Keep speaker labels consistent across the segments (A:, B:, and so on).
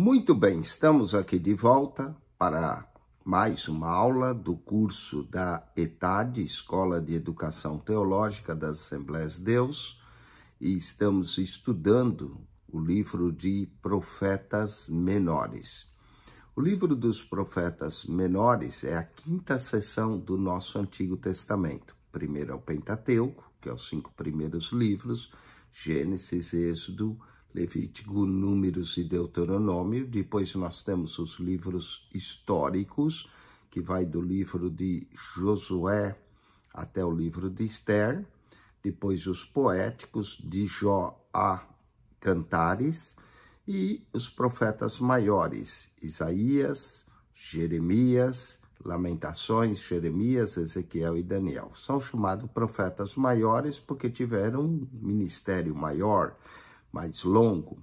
A: Muito bem, estamos aqui de volta para mais uma aula do curso da ETAD, Escola de Educação Teológica das Assembleias de Deus, e estamos estudando o livro de Profetas Menores. O livro dos Profetas Menores é a quinta seção do nosso Antigo Testamento. Primeiro é o Pentateuco, que é os cinco primeiros livros, Gênesis, Êxodo, Levítico, Números e Deuteronômio. Depois nós temos os livros históricos, que vai do livro de Josué até o livro de Esther. Depois os poéticos, de Jó a Cantares. E os profetas maiores, Isaías, Jeremias, Lamentações, Jeremias, Ezequiel e Daniel. São chamados profetas maiores porque tiveram um ministério maior, mais longo.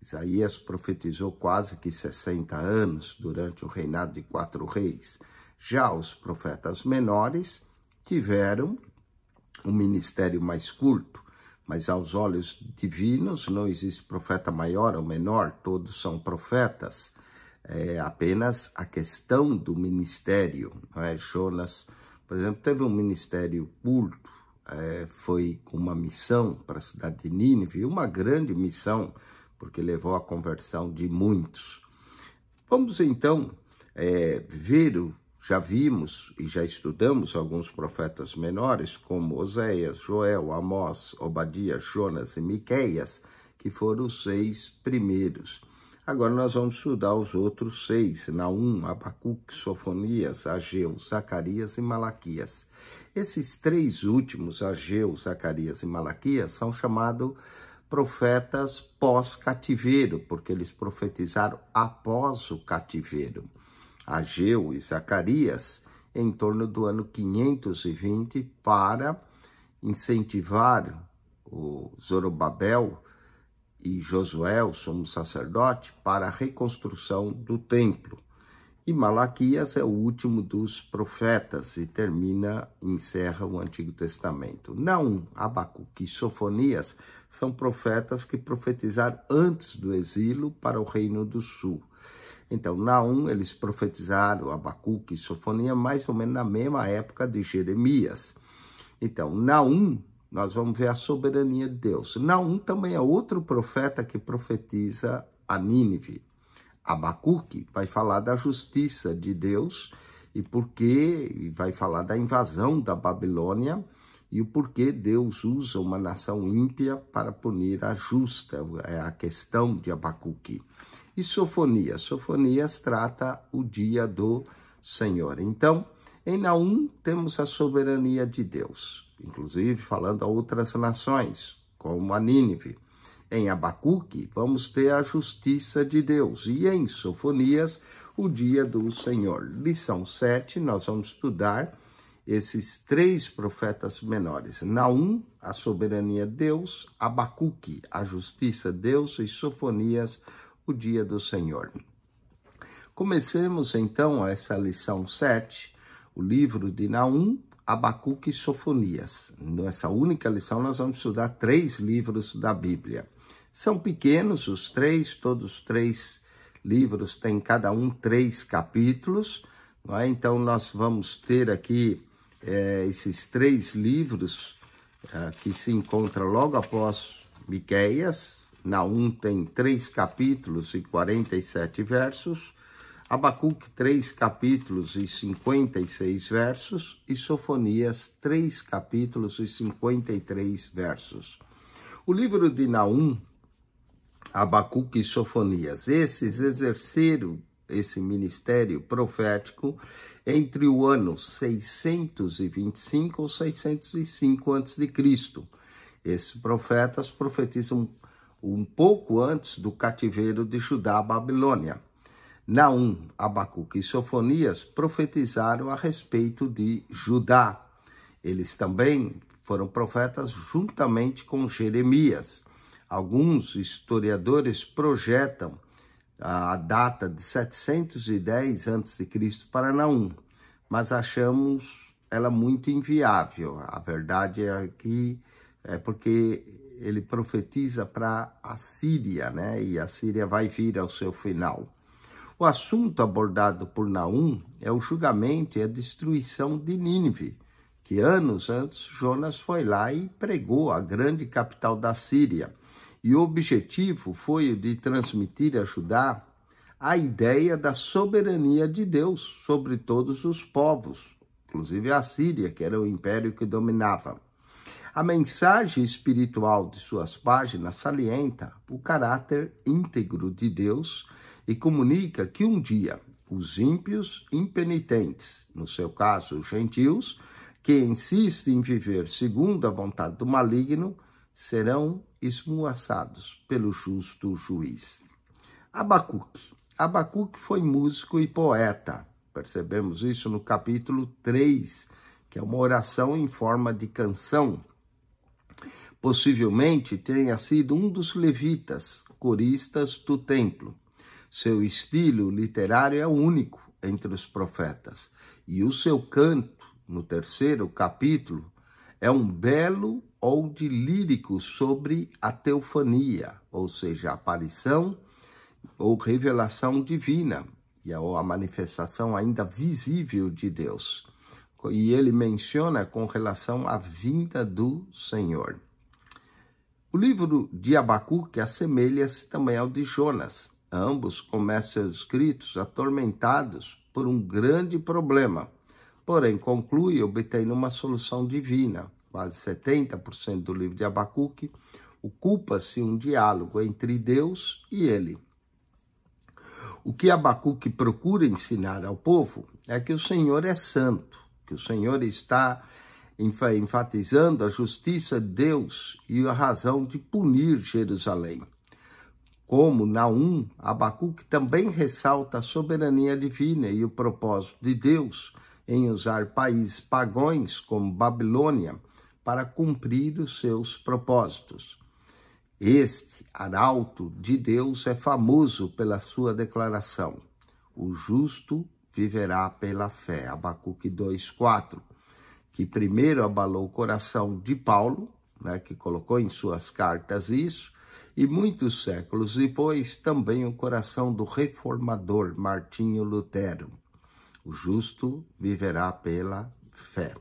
A: Isaías profetizou quase que 60 anos durante o reinado de quatro reis. Já os profetas menores tiveram um ministério mais curto, mas aos olhos divinos não existe profeta maior ou menor, todos são profetas. É apenas a questão do ministério. Não é? Jonas, por exemplo, teve um ministério curto, é, foi com uma missão para a cidade de Nínive, uma grande missão, porque levou à conversão de muitos. Vamos então é, ver, o, já vimos e já estudamos alguns profetas menores, como Oséias, Joel, Amós, Obadias, Jonas e Miqueias, que foram os seis primeiros. Agora nós vamos estudar os outros seis, Naum, Abacuque, Sofonias, Ageu, Zacarias e Malaquias. Esses três últimos, Ageu, Zacarias e Malaquias, são chamados profetas pós-cativeiro, porque eles profetizaram após o cativeiro. Ageu e Zacarias, em torno do ano 520, para incentivar o Zorobabel e Josué, o sumo sacerdote, para a reconstrução do templo. E Malaquias é o último dos profetas e termina, encerra o Antigo Testamento. Naum, Abacuque e Sofonias são profetas que profetizaram antes do exílio para o Reino do Sul. Então, Naum, eles profetizaram Abacuque e Sofonias mais ou menos na mesma época de Jeremias. Então, Naum, nós vamos ver a soberania de Deus. Naum também é outro profeta que profetiza a Nínive. Abacuque vai falar da justiça de Deus e porque vai falar da invasão da Babilônia e o porquê Deus usa uma nação ímpia para punir a justa, é a questão de Abacuque. E Sofonias, Sofonias trata o dia do Senhor. Então, em Naum temos a soberania de Deus, inclusive falando a outras nações, como a Nínive. Em Abacuque, vamos ter a justiça de Deus. E em Sofonias, o dia do Senhor. Lição 7, nós vamos estudar esses três profetas menores. Naum, a soberania Deus, Abacuque, a justiça Deus e Sofonias, o dia do Senhor. Comecemos então essa lição 7, o livro de Naum, Abacuque e Sofonias. Nessa única lição nós vamos estudar três livros da Bíblia. São pequenos os três, todos três livros têm cada um três capítulos. É? Então, nós vamos ter aqui é, esses três livros é, que se encontram logo após Miquéias. Na 1 um tem três capítulos e 47 versos, Abacuque, três capítulos e 56 versos, e Sofonias, três capítulos e 53 versos. O livro de Naum Abacuque e Sofonias. Esses exerceram esse ministério profético entre o ano 625 ou 605 a.C. Esses profetas profetizam um pouco antes do cativeiro de Judá à Babilônia. Naum, Abacuque e Sofonias profetizaram a respeito de Judá. Eles também foram profetas juntamente com Jeremias. Alguns historiadores projetam a data de 710 a.C. para Naum, mas achamos ela muito inviável. A verdade é que é porque ele profetiza para a Síria, né? E a Síria vai vir ao seu final. O assunto abordado por Naum é o julgamento e a destruição de Nínive, que anos antes Jonas foi lá e pregou a grande capital da Síria e o objetivo foi de transmitir e ajudar a ideia da soberania de Deus sobre todos os povos, inclusive a Síria, que era o império que dominava. A mensagem espiritual de suas páginas salienta o caráter íntegro de Deus e comunica que um dia os ímpios impenitentes, no seu caso os gentios, que insistem em viver segundo a vontade do maligno, serão esmuaçados pelo justo juiz. Abacuque. Abacuque foi músico e poeta. Percebemos isso no capítulo 3, que é uma oração em forma de canção. Possivelmente tenha sido um dos levitas, coristas do templo. Seu estilo literário é único entre os profetas, e o seu canto, no terceiro capítulo, é um belo ou de lírico sobre a teofania, ou seja, a aparição ou revelação divina, e ou a manifestação ainda visível de Deus. E ele menciona com relação à vinda do Senhor. O livro de Abacuque assemelha-se também ao de Jonas. Ambos começam escritos atormentados por um grande problema, porém conclui obtendo uma solução divina quase 70% do livro de Abacuque, ocupa-se um diálogo entre Deus e ele. O que Abacuque procura ensinar ao povo é que o Senhor é santo, que o Senhor está enfatizando a justiça de Deus e a razão de punir Jerusalém. Como Naum, Abacuque também ressalta a soberania divina e o propósito de Deus em usar países pagões como Babilônia para cumprir os seus propósitos. Este arauto de Deus é famoso pela sua declaração: o justo viverá pela fé. Abacuque 2:4, que primeiro abalou o coração de Paulo, né, que colocou em suas cartas isso, e muitos séculos depois também o coração do reformador Martinho Lutero. O justo viverá pela fé.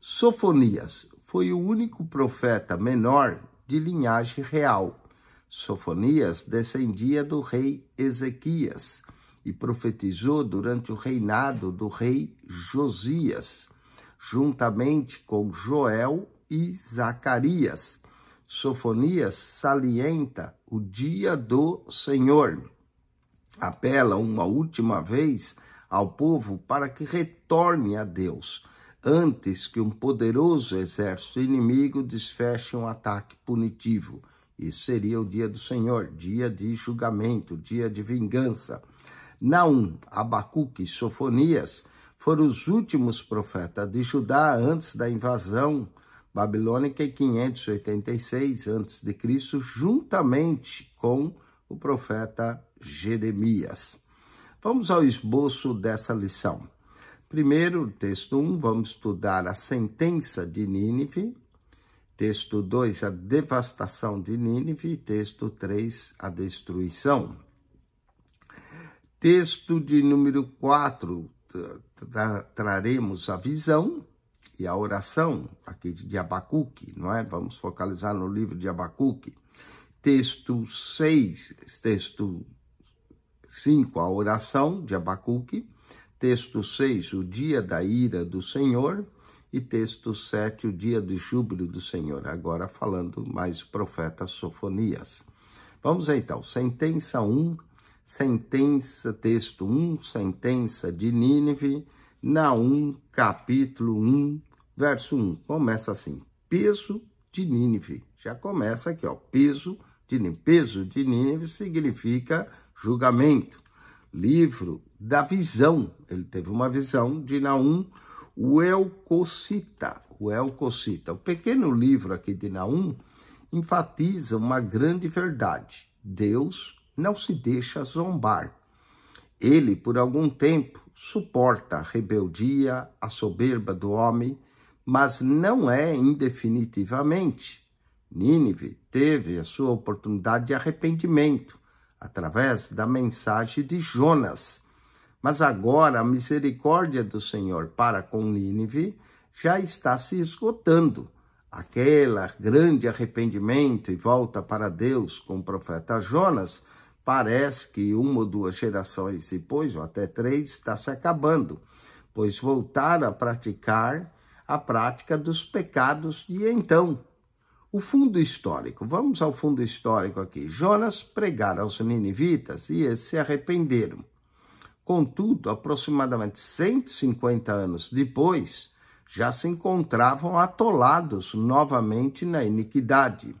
A: Sofonias foi o único profeta menor de linhagem real. Sofonias descendia do rei Ezequias e profetizou durante o reinado do rei Josias, juntamente com Joel e Zacarias. Sofonias salienta o dia do Senhor. Apela uma última vez ao povo para que retorne a Deus antes que um poderoso exército inimigo desfeche um ataque punitivo. Isso seria o dia do Senhor, dia de julgamento, dia de vingança. Naum, Abacuque e Sofonias foram os últimos profetas de Judá antes da invasão babilônica em 586 a.C., juntamente com o profeta Jeremias. Vamos ao esboço dessa lição. Primeiro, texto 1, vamos estudar a sentença de Nínive. Texto 2, a devastação de Nínive. Texto 3, a destruição. Texto de número 4, tra traremos a visão e a oração aqui de Abacuque, não é? Vamos focalizar no livro de Abacuque. Texto 6, texto 5, a oração de Abacuque. Texto 6, o dia da ira do Senhor. E texto 7, o dia do júbilo do Senhor. Agora falando mais o profeta Sofonias. Vamos então, sentença 1, sentença, texto 1, sentença de Nínive, na 1, capítulo 1, verso 1. Começa assim: peso de Nínive. Já começa aqui, ó, peso de Nínive. Peso de Nínive significa julgamento livro da visão. Ele teve uma visão de Naum O Elcocita, O pequeno livro aqui de Naum enfatiza uma grande verdade. Deus não se deixa zombar. Ele, por algum tempo, suporta a rebeldia, a soberba do homem, mas não é indefinitivamente. Nínive teve a sua oportunidade de arrependimento, através da mensagem de Jonas. Mas agora a misericórdia do Senhor para com Nínive já está se esgotando. Aquela grande arrependimento e volta para Deus com o profeta Jonas parece que uma ou duas gerações depois, ou até três, está se acabando, pois voltaram a praticar a prática dos pecados de então. O fundo histórico, vamos ao fundo histórico aqui. Jonas pregara aos ninivitas e se arrependeram. Contudo, aproximadamente 150 anos depois, já se encontravam atolados novamente na iniquidade.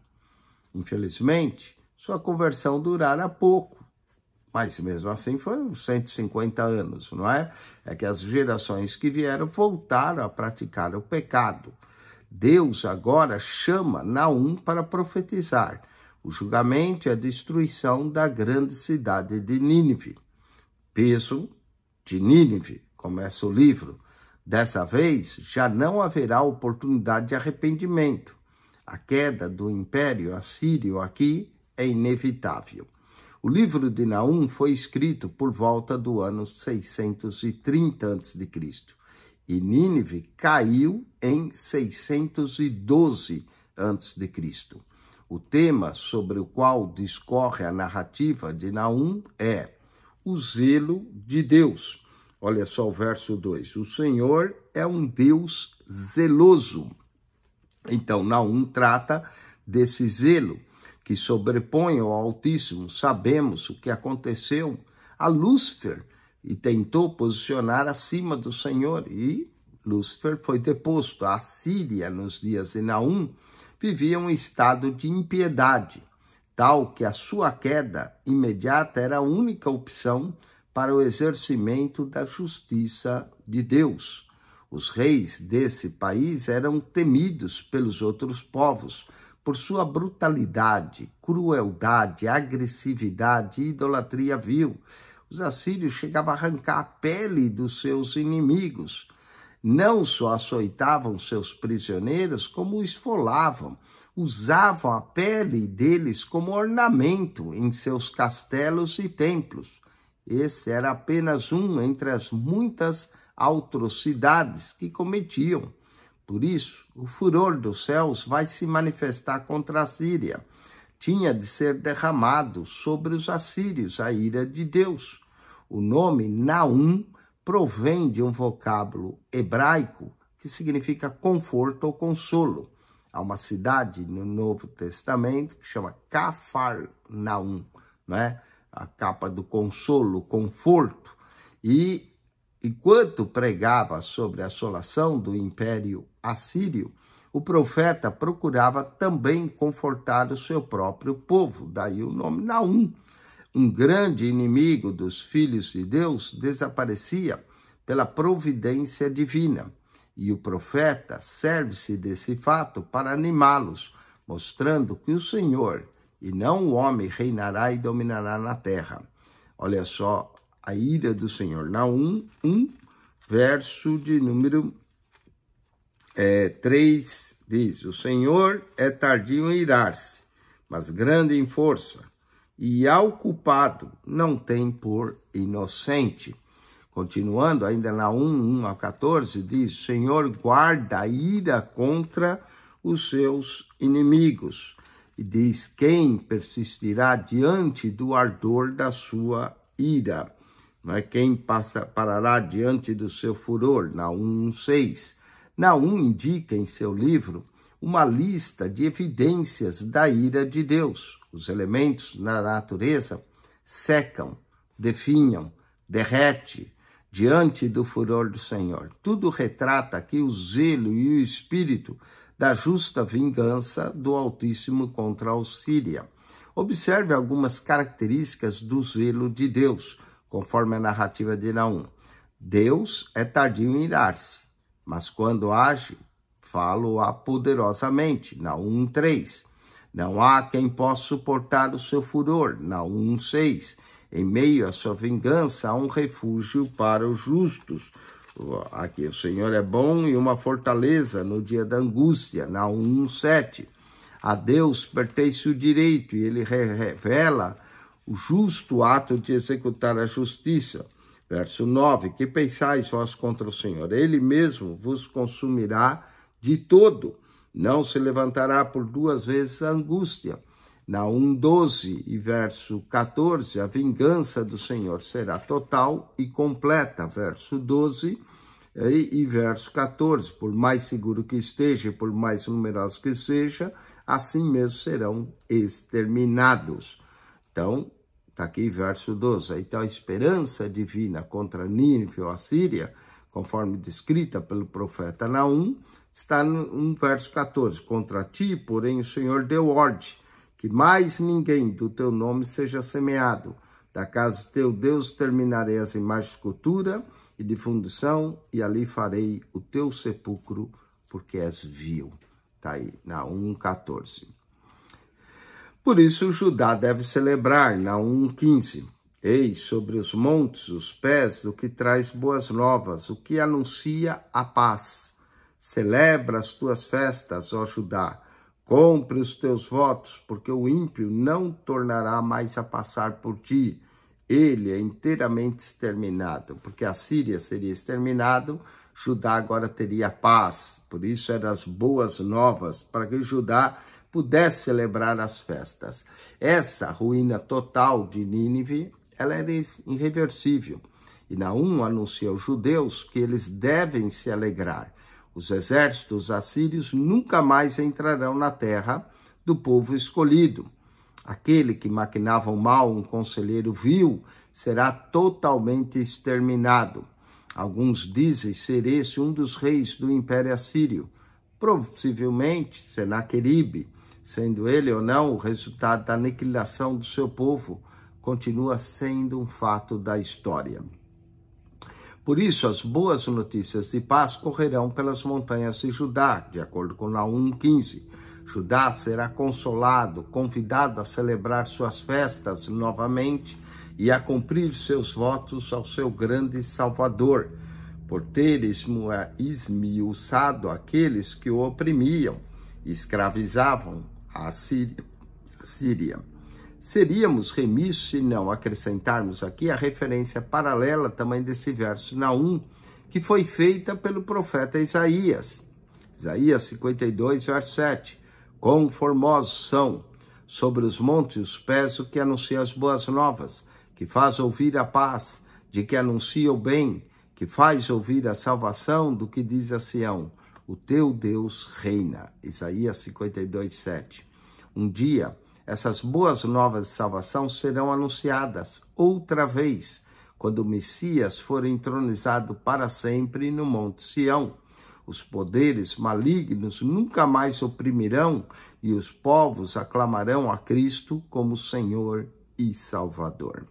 A: Infelizmente, sua conversão durara pouco, mas mesmo assim foram 150 anos, não é? É que as gerações que vieram voltaram a praticar o pecado. Deus agora chama Naum para profetizar o julgamento e a destruição da grande cidade de Nínive. Peso de Nínive, começa o livro. Dessa vez já não haverá oportunidade de arrependimento. A queda do império assírio aqui é inevitável. O livro de Naum foi escrito por volta do ano 630 a.C e Nínive caiu em 612 a.C. O tema sobre o qual discorre a narrativa de Naum é o zelo de Deus. Olha só o verso 2. O Senhor é um Deus zeloso. Então, Naum trata desse zelo que sobrepõe ao Altíssimo. Sabemos o que aconteceu a Lúcifer e tentou posicionar acima do Senhor, e Lúcifer foi deposto. A Síria, nos dias de Naum, vivia um estado de impiedade, tal que a sua queda imediata era a única opção para o exercimento da justiça de Deus. Os reis desse país eram temidos pelos outros povos por sua brutalidade, crueldade, agressividade e idolatria vil os assírios chegavam a arrancar a pele dos seus inimigos. Não só açoitavam seus prisioneiros, como esfolavam. Usavam a pele deles como ornamento em seus castelos e templos. Esse era apenas um entre as muitas atrocidades que cometiam. Por isso, o furor dos céus vai se manifestar contra a Síria. Tinha de ser derramado sobre os assírios a ira de Deus. O nome Naum provém de um vocábulo hebraico que significa conforto ou consolo. Há uma cidade no Novo Testamento que chama Cafarnaum, né? a capa do consolo, conforto. E enquanto pregava sobre a assolação do Império Assírio, o profeta procurava também confortar o seu próprio povo, daí o nome Naum, um grande inimigo dos filhos de Deus, desaparecia pela providência divina. E o profeta serve-se desse fato para animá-los, mostrando que o Senhor, e não o homem, reinará e dominará na terra. Olha só a ira do Senhor. Naum 1, verso de número é, 3, diz: O Senhor é tardio em irar-se, mas grande em força e ao culpado não tem por inocente. Continuando, ainda na 1, 1 a 14, diz: Senhor, guarda a ira contra os seus inimigos. E diz: Quem persistirá diante do ardor da sua ira? Não é quem passa, parará diante do seu furor? Na 1, 1 6. Na 1 indica em seu livro uma lista de evidências da ira de Deus os elementos na natureza secam, definham, derrete diante do furor do Senhor. Tudo retrata aqui o zelo e o espírito da justa vingança do Altíssimo contra a Síria. Observe algumas características do zelo de Deus, conforme a narrativa de Naum. Deus é tardio em irar-se, mas quando age, falo-a poderosamente. Naum 3. Não há quem possa suportar o seu furor, na 1.6. Em meio à sua vingança, há um refúgio para os justos. Aqui, o Senhor é bom e uma fortaleza no dia da angústia, na 1.7. A Deus pertence o direito e ele revela o justo ato de executar a justiça. Verso 9: Que pensais vós contra o Senhor? Ele mesmo vos consumirá de todo não se levantará por duas vezes a angústia. Na 1,12 e verso 14, a vingança do Senhor será total e completa. Verso 12 e, verso 14, por mais seguro que esteja, por mais numeroso que seja, assim mesmo serão exterminados. Então, está aqui verso 12. Então, a esperança divina contra Nínive ou Assíria, conforme descrita pelo profeta Naum, está no verso 14. Contra ti, porém, o Senhor deu ordem que mais ninguém do teu nome seja semeado. Da casa de teu Deus terminarei as imagens de cultura e de fundição, e ali farei o teu sepulcro, porque és vil. Está aí, na 1,14. Por isso, Judá deve celebrar, na 1,15. Eis sobre os montes os pés do que traz boas novas, o que anuncia a paz Celebra as tuas festas, ó Judá. Compre os teus votos, porque o ímpio não tornará mais a passar por ti. Ele é inteiramente exterminado, porque a Síria seria exterminada, Judá agora teria paz. Por isso eram as boas novas, para que Judá pudesse celebrar as festas. Essa ruína total de Nínive, ela era irreversível. E Naum anuncia aos judeus que eles devem se alegrar. Os exércitos assírios nunca mais entrarão na terra do povo escolhido. Aquele que maquinava o mal, um conselheiro vil, será totalmente exterminado. Alguns dizem ser esse um dos reis do Império Assírio, possivelmente Senaqueribe, sendo ele ou não o resultado da aniquilação do seu povo, continua sendo um fato da história. Por isso, as boas notícias de paz correrão pelas montanhas de Judá, de acordo com Naum 15. Judá será consolado, convidado a celebrar suas festas novamente e a cumprir seus votos ao seu grande Salvador, por ter esmiuçado aqueles que o oprimiam, escravizavam a Síria seríamos remissos se não acrescentarmos aqui a referência paralela também desse verso na 1, que foi feita pelo profeta Isaías. Isaías 52, verso 7. Quão formosos são sobre os montes os pés o que anuncia as boas novas, que faz ouvir a paz, de que anuncia o bem, que faz ouvir a salvação do que diz a Sião o teu Deus reina. Isaías 52, 7. Um dia essas boas novas de salvação serão anunciadas outra vez, quando o Messias for entronizado para sempre no Monte Sião. Os poderes malignos nunca mais oprimirão e os povos aclamarão a Cristo como Senhor e Salvador.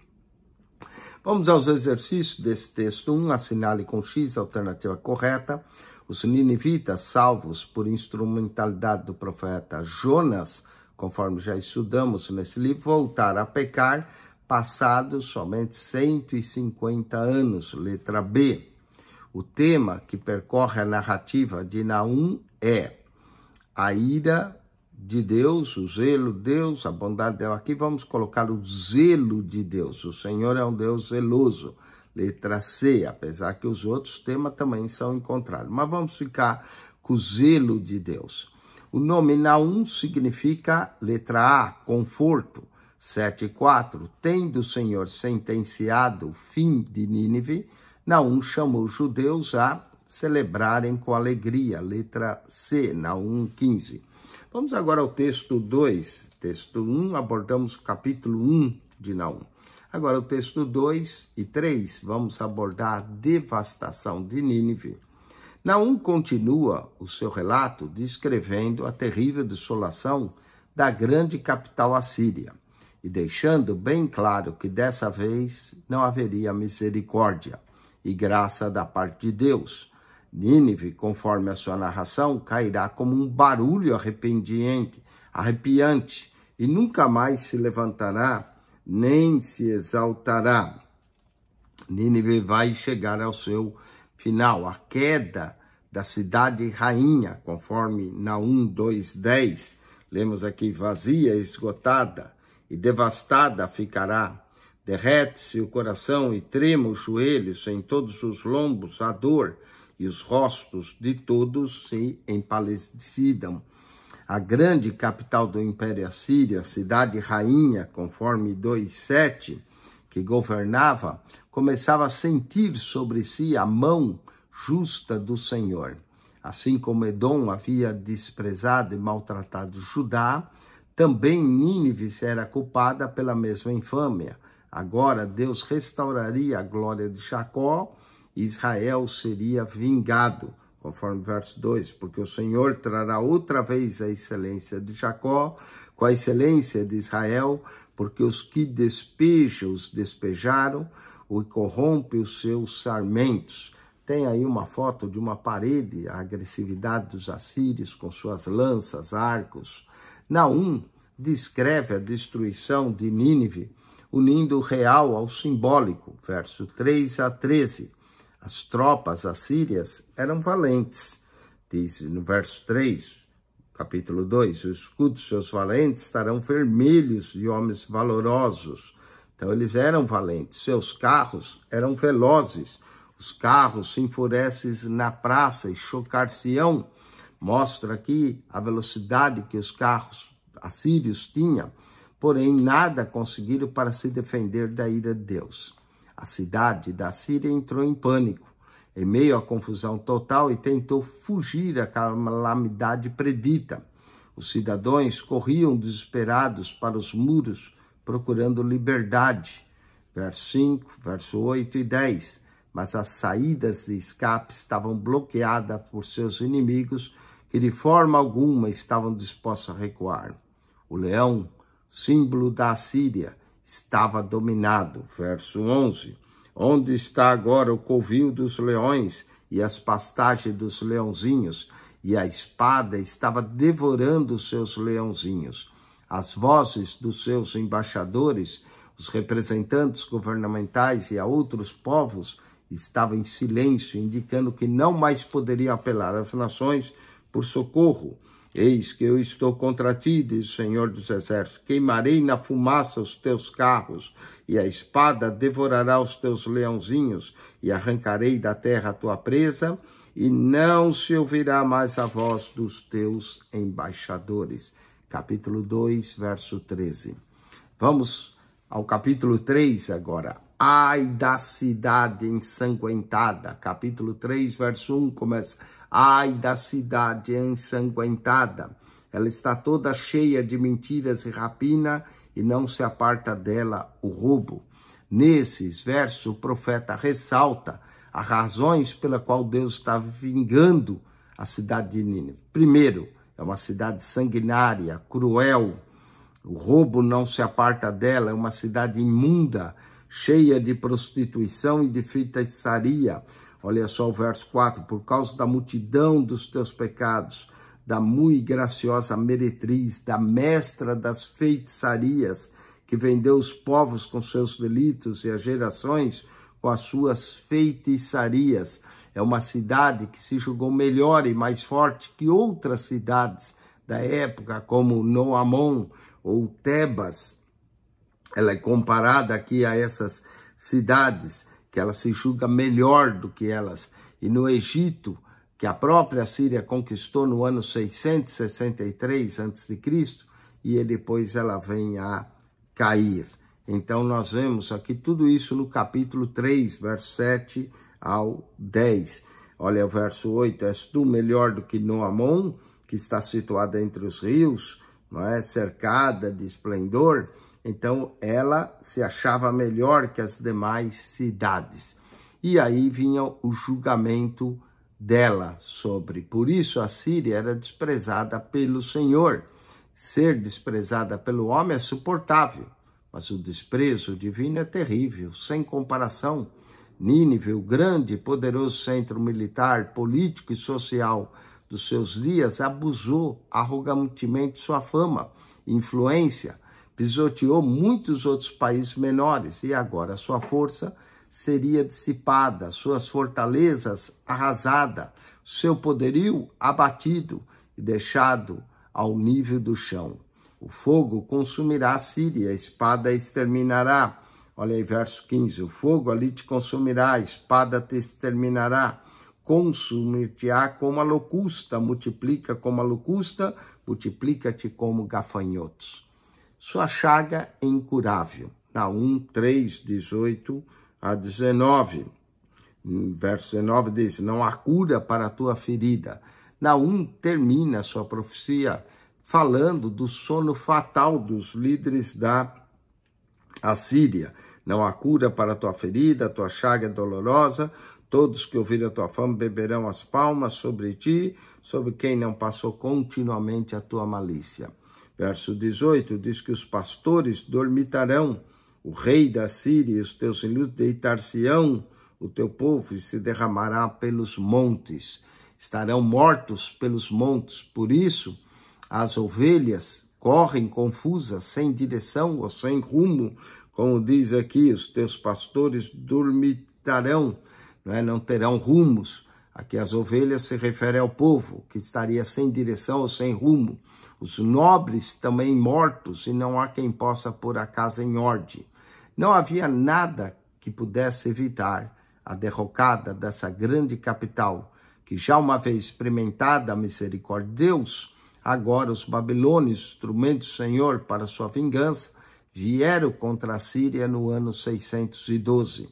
A: Vamos aos exercícios desse texto 1, um, assinale com X a alternativa correta. Os ninivitas, salvos por instrumentalidade do profeta Jonas, conforme já estudamos nesse livro, voltar a pecar passados somente 150 anos, letra B. O tema que percorre a narrativa de Naum é a ira de Deus, o zelo de Deus, a bondade dela. Aqui vamos colocar o zelo de Deus. O Senhor é um Deus zeloso. Letra C, apesar que os outros temas também são encontrados. Mas vamos ficar com o zelo de Deus. O nome Naum significa, letra A, conforto. 7 e 4. Tendo o Senhor sentenciado o fim de Nínive, Naum chamou os judeus a celebrarem com alegria. Letra C, Naum 15. Vamos agora ao texto 2. Texto 1, um, abordamos o capítulo 1 um de Naum. Agora, o texto 2 e 3, vamos abordar a devastação de Nínive. Naum continua o seu relato descrevendo a terrível desolação da grande capital assíria e deixando bem claro que dessa vez não haveria misericórdia e graça da parte de Deus. Nínive, conforme a sua narração, cairá como um barulho arrependiente, arrepiante, e nunca mais se levantará, nem se exaltará. Nínive vai chegar ao seu final, a queda da cidade rainha, conforme Naum 2:10. Lemos aqui vazia, esgotada e devastada ficará. Derrete-se o coração e trema os joelhos em todos os lombos a dor e os rostos de todos se empalecidam. A grande capital do Império Assírio, a cidade rainha, conforme 2:7, que governava começava a sentir sobre si a mão justa do Senhor. Assim como Edom havia desprezado e maltratado Judá, também Nínive era culpada pela mesma infâmia. Agora Deus restauraria a glória de Jacó e Israel seria vingado, conforme verso 2, porque o Senhor trará outra vez a excelência de Jacó com a excelência de Israel, porque os que despejam os despejaram, e corrompe os seus sarmentos. Tem aí uma foto de uma parede, a agressividade dos assírios com suas lanças, arcos. Naum descreve a destruição de Nínive, unindo o real ao simbólico, verso 3 a 13. As tropas assírias eram valentes, diz no verso 3, capítulo 2. os escudos seus valentes estarão vermelhos de homens valorosos. Então eles eram valentes, seus carros eram velozes, os carros se enfureces na praça e chocar-se-ão. Mostra aqui a velocidade que os carros assírios tinham, porém nada conseguiram para se defender da ira de Deus. A cidade da Síria entrou em pânico, em meio à confusão total e tentou fugir à calamidade predita. Os cidadãos corriam desesperados para os muros procurando liberdade. Verso 5, verso 8 e 10. Mas as saídas de escape estavam bloqueadas por seus inimigos, que de forma alguma estavam dispostos a recuar. O leão, símbolo da Assíria, estava dominado. Verso 11. Onde está agora o covil dos leões e as pastagens dos leãozinhos? E a espada estava devorando seus leãozinhos. As vozes dos seus embaixadores, os representantes governamentais e a outros povos estavam em silêncio, indicando que não mais poderiam apelar às nações por socorro. Eis que eu estou contra ti, diz o Senhor dos Exércitos. Queimarei na fumaça os teus carros, e a espada devorará os teus leãozinhos, e arrancarei da terra a tua presa, e não se ouvirá mais a voz dos teus embaixadores capítulo 2, verso 13. Vamos ao capítulo 3 agora. Ai da cidade ensanguentada. Capítulo 3, verso 1 começa. Ai da cidade ensanguentada. Ela está toda cheia de mentiras e rapina, e não se aparta dela o roubo. Nesses versos, o profeta ressalta as razões pela qual Deus está vingando a cidade de Nínive. Primeiro, é uma cidade sanguinária, cruel, o roubo não se aparta dela, é uma cidade imunda, cheia de prostituição e de feitiçaria. Olha só o verso 4: Por causa da multidão dos teus pecados, da muito graciosa meretriz, da mestra das feitiçarias, que vendeu os povos com seus delitos e as gerações com as suas feitiçarias. É uma cidade que se julgou melhor e mais forte que outras cidades da época, como Noamon ou Tebas. Ela é comparada aqui a essas cidades, que ela se julga melhor do que elas. E no Egito, que a própria Síria conquistou no ano 663 a.C., e depois ela vem a cair. Então nós vemos aqui tudo isso no capítulo 3, verso 7 ao 10. Olha o verso 8: És tu melhor do que Noamon, que está situada entre os rios, não é? cercada de esplendor. Então ela se achava melhor que as demais cidades. E aí vinha o julgamento dela sobre. Por isso a Síria era desprezada pelo Senhor. Ser desprezada pelo homem é suportável, mas o desprezo divino é terrível, sem comparação. Nínive, o grande e poderoso centro militar, político e social dos seus dias, abusou arrogantemente sua fama influência, pisoteou muitos outros países menores e agora sua força seria dissipada, suas fortalezas arrasada, seu poderio abatido e deixado ao nível do chão. O fogo consumirá a Síria, a espada exterminará Olha aí, verso 15: O fogo ali te consumirá, a espada te exterminará, consumir-te-á como a locusta, multiplica como a locusta, multiplica-te como gafanhotos. Sua chaga é incurável. Na 1, 3, 18 a 19. Verso 19 diz: Não há cura para a tua ferida. Na 1, termina sua profecia falando do sono fatal dos líderes da Assíria. Não há cura para a tua ferida, a tua chaga é dolorosa. Todos que ouvirem a tua fama beberão as palmas sobre ti, sobre quem não passou continuamente a tua malícia. Verso 18 diz que os pastores dormitarão, o rei da Síria e os teus filhos deitar-se-ão, o teu povo e se derramará pelos montes. Estarão mortos pelos montes. Por isso, as ovelhas correm confusas, sem direção ou sem rumo, como diz aqui, os teus pastores dormitarão, não, é? não terão rumos. Aqui as ovelhas se refere ao povo, que estaria sem direção ou sem rumo. Os nobres também mortos, e não há quem possa pôr a casa em ordem. Não havia nada que pudesse evitar a derrocada dessa grande capital, que já uma vez experimentada a misericórdia de Deus, agora os babilônios, instrumentos do Senhor para sua vingança, vieram contra a Síria no ano 612.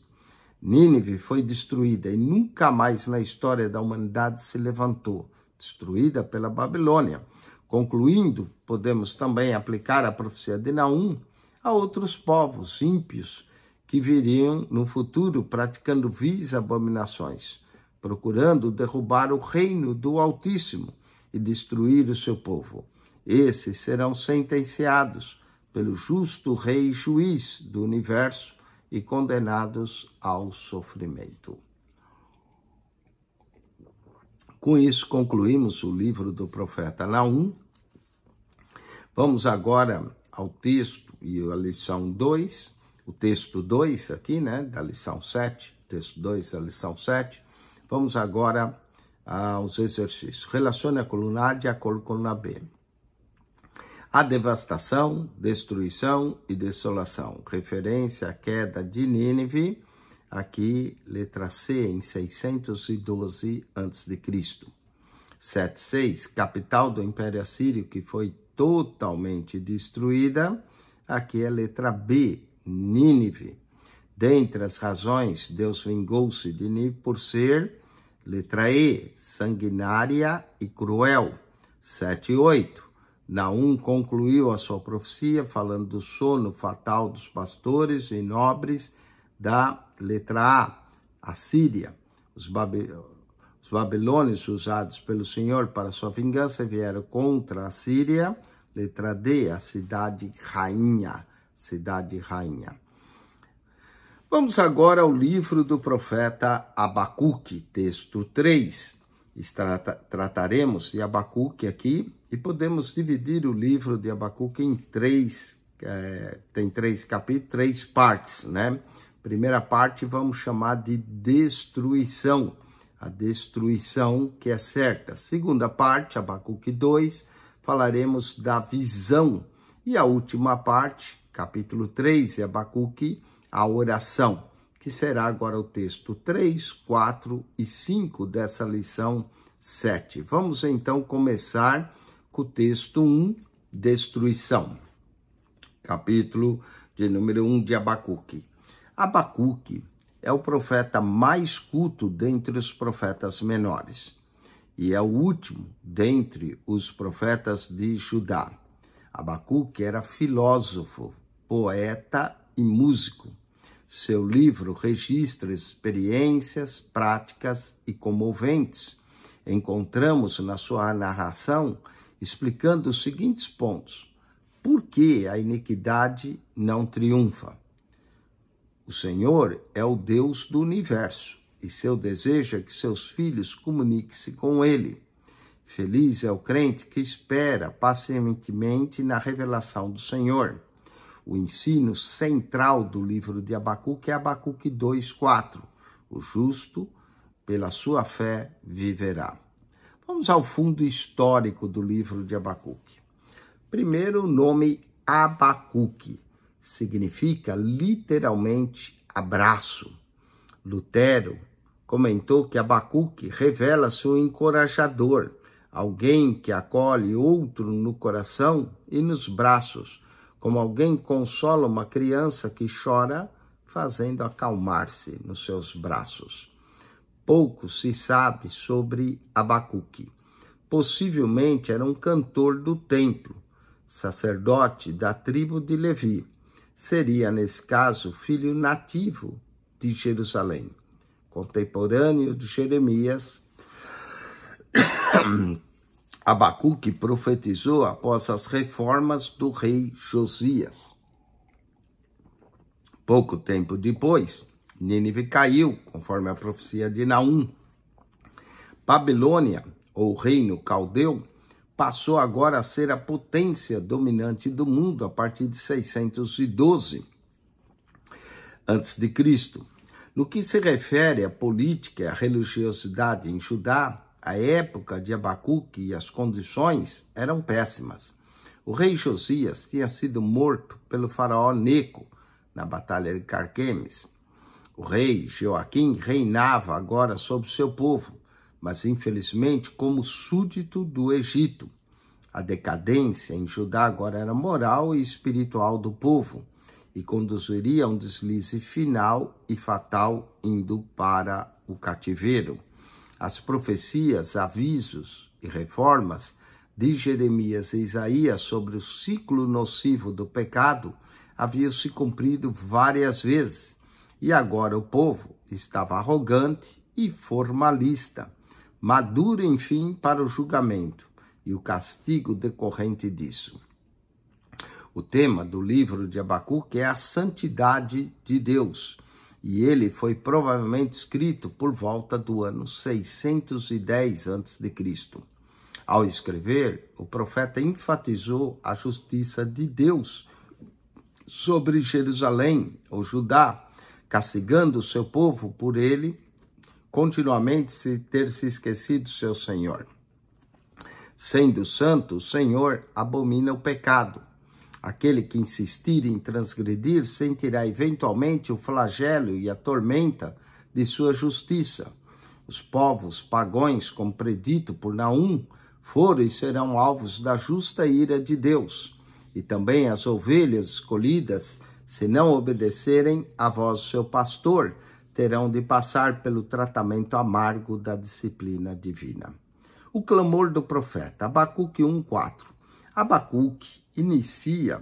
A: Nínive foi destruída e nunca mais na história da humanidade se levantou, destruída pela Babilônia. Concluindo, podemos também aplicar a profecia de Naum a outros povos ímpios que viriam no futuro praticando vis abominações, procurando derrubar o reino do Altíssimo e destruir o seu povo. Esses serão sentenciados pelo justo Rei e Juiz do universo e condenados ao sofrimento. Com isso, concluímos o livro do profeta Naum. Vamos agora ao texto e à lição 2, o texto 2 aqui, né, da lição 7, texto 2 da lição 7. Vamos agora aos exercícios. Relacione a coluna A de acordo com a coluna B a devastação, destruição e desolação. Referência à queda de Nínive, aqui letra C, em 612 a.C. 76, capital do Império Assírio, que foi totalmente destruída, aqui é letra B, Nínive. Dentre as razões, Deus vingou-se de Nínive por ser, letra E, sanguinária e cruel. 7 8 Naum concluiu a sua profecia falando do sono fatal dos pastores e nobres da letra A, a Síria. Os, babil... os babilônios usados pelo Senhor para sua vingança vieram contra a Síria, letra D, a cidade rainha, cidade rainha. Vamos agora ao livro do profeta Abacuque, texto 3 trataremos de Abacuque aqui e podemos dividir o livro de Abacuque em três, é, tem três capítulos, três partes, né? Primeira parte vamos chamar de destruição, a destruição que é certa. Segunda parte, Abacuque 2, falaremos da visão. E a última parte, capítulo 3, Abacuque, a oração que será agora o texto 3, 4 e 5 dessa lição 7. Vamos então começar com o texto 1, Destruição, capítulo de número 1 de Abacuque. Abacuque é o profeta mais culto dentre os profetas menores e é o último dentre os profetas de Judá. Abacuque era filósofo, poeta e músico seu livro registra experiências práticas e comoventes. Encontramos na sua narração explicando os seguintes pontos: por que a iniquidade não triunfa? O Senhor é o Deus do universo e seu desejo é que seus filhos comuniquem-se com ele. Feliz é o crente que espera pacientemente na revelação do Senhor o ensino central do livro de Abacuque é Abacuque 2:4. O justo, pela sua fé, viverá. Vamos ao fundo histórico do livro de Abacuque. Primeiro, o nome Abacuque significa literalmente abraço. Lutero comentou que Abacuque revela-se um encorajador, alguém que acolhe outro no coração e nos braços, como alguém consola uma criança que chora, fazendo acalmar-se nos seus braços. Pouco se sabe sobre Abacuque. Possivelmente era um cantor do templo, sacerdote da tribo de Levi. Seria, nesse caso, filho nativo de Jerusalém, contemporâneo de Jeremias, Abacuque profetizou após as reformas do rei Josias. Pouco tempo depois, Nínive caiu, conforme a profecia de Naum. Babilônia, ou reino caldeu, passou agora a ser a potência dominante do mundo a partir de 612 antes de Cristo. No que se refere à política e à religiosidade em Judá, a época de Abacuque e as condições eram péssimas. O rei Josias tinha sido morto pelo faraó Neco na batalha de Carquemes. O rei Joaquim reinava agora sobre seu povo, mas infelizmente como súdito do Egito. A decadência em Judá agora era moral e espiritual do povo e conduziria a um deslize final e fatal indo para o cativeiro. As profecias, avisos e reformas de Jeremias e Isaías sobre o ciclo nocivo do pecado haviam se cumprido várias vezes, e agora o povo estava arrogante e formalista, maduro, enfim, para o julgamento e o castigo decorrente disso. O tema do livro de Abacuque é a santidade de Deus, e ele foi provavelmente escrito por volta do ano 610 a.C. Ao escrever, o profeta enfatizou a justiça de Deus sobre Jerusalém ou Judá, castigando o seu povo por ele continuamente se ter se esquecido seu Senhor. Sendo santo, o Senhor abomina o pecado Aquele que insistir em transgredir sentirá eventualmente o flagelo e a tormenta de sua justiça. Os povos pagões, como predito por Naum, foram e serão alvos da justa ira de Deus, e também as ovelhas escolhidas, se não obedecerem à voz do seu pastor, terão de passar pelo tratamento amargo da disciplina divina. O clamor do profeta, Abacuque 1,4 Abacuque inicia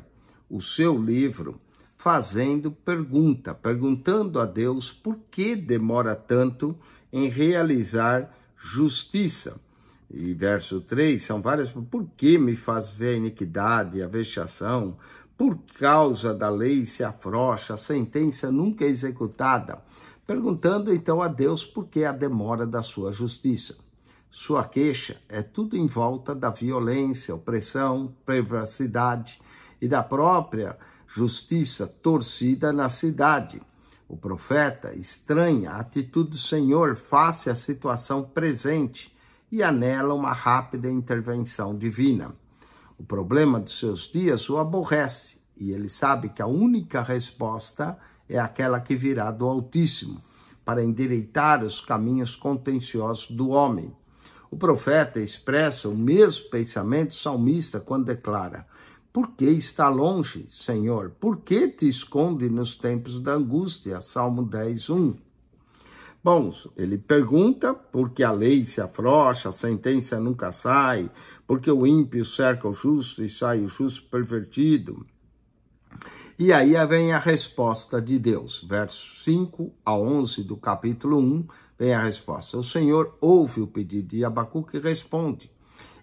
A: o seu livro fazendo pergunta, perguntando a Deus por que demora tanto em realizar justiça. E verso 3 são várias, por que me faz ver a iniquidade, a vexação? Por causa da lei se afrocha, a sentença nunca é executada. Perguntando então a Deus por que a demora da sua justiça sua queixa é tudo em volta da violência, opressão, privacidade e da própria justiça torcida na cidade. O profeta estranha a atitude do Senhor face à situação presente e anela uma rápida intervenção divina. O problema dos seus dias o aborrece e ele sabe que a única resposta é aquela que virá do Altíssimo para endireitar os caminhos contenciosos do homem. O profeta expressa o mesmo pensamento salmista quando declara: Por que está longe, Senhor? Por que te esconde nos tempos da angústia? Salmo 10, 1. Bom, ele pergunta porque a lei se afrouxa, a sentença nunca sai, porque o ímpio cerca o justo e sai o justo pervertido. E aí vem a resposta de Deus, versos 5 a 11 do capítulo 1 Vem é a resposta. O Senhor ouve o pedido de Abacuque e responde.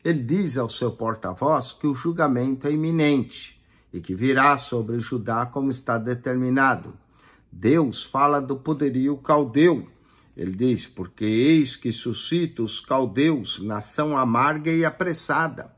A: Ele diz ao seu porta-voz que o julgamento é iminente e que virá sobre Judá como está determinado. Deus fala do poderio caldeu. Ele diz: Porque eis que suscita os caldeus, nação amarga e apressada,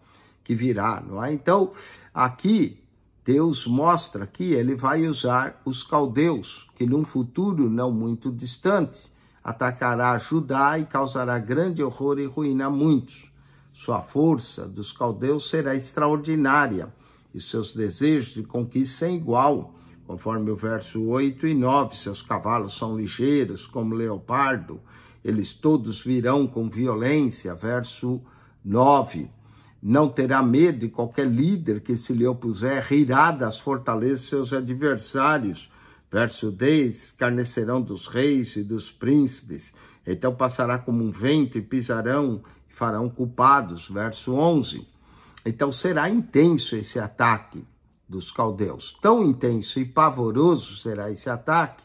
A: que virá, não é? Então, aqui, Deus mostra que ele vai usar os caldeus, que num futuro não muito distante atacará Judá e causará grande horror e ruína a muitos. Sua força dos caldeus será extraordinária e seus desejos de conquista sem igual, conforme o verso 8 e 9. Seus cavalos são ligeiros como leopardo, eles todos virão com violência, verso 9. Não terá medo e qualquer líder que se lhe opuser rirá das fortalezas seus adversários Verso 10: Carnecerão dos reis e dos príncipes, então passará como um vento e pisarão e farão culpados. Verso 11: Então será intenso esse ataque dos caldeus, tão intenso e pavoroso será esse ataque,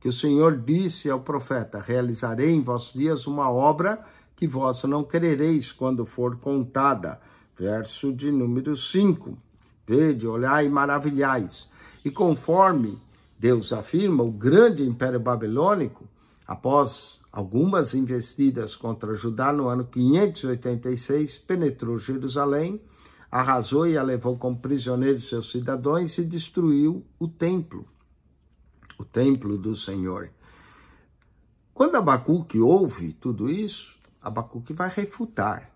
A: que o Senhor disse ao profeta: Realizarei em vossos dias uma obra que vós não crereis quando for contada. Verso de número 5: Vede, olhai e maravilhais. E conforme Deus afirma, o grande Império Babilônico, após algumas investidas contra Judá no ano 586, penetrou Jerusalém, arrasou e a levou como prisioneiros seus cidadãos e destruiu o templo, o templo do Senhor. Quando Abacuque ouve tudo isso, Abacuque vai refutar.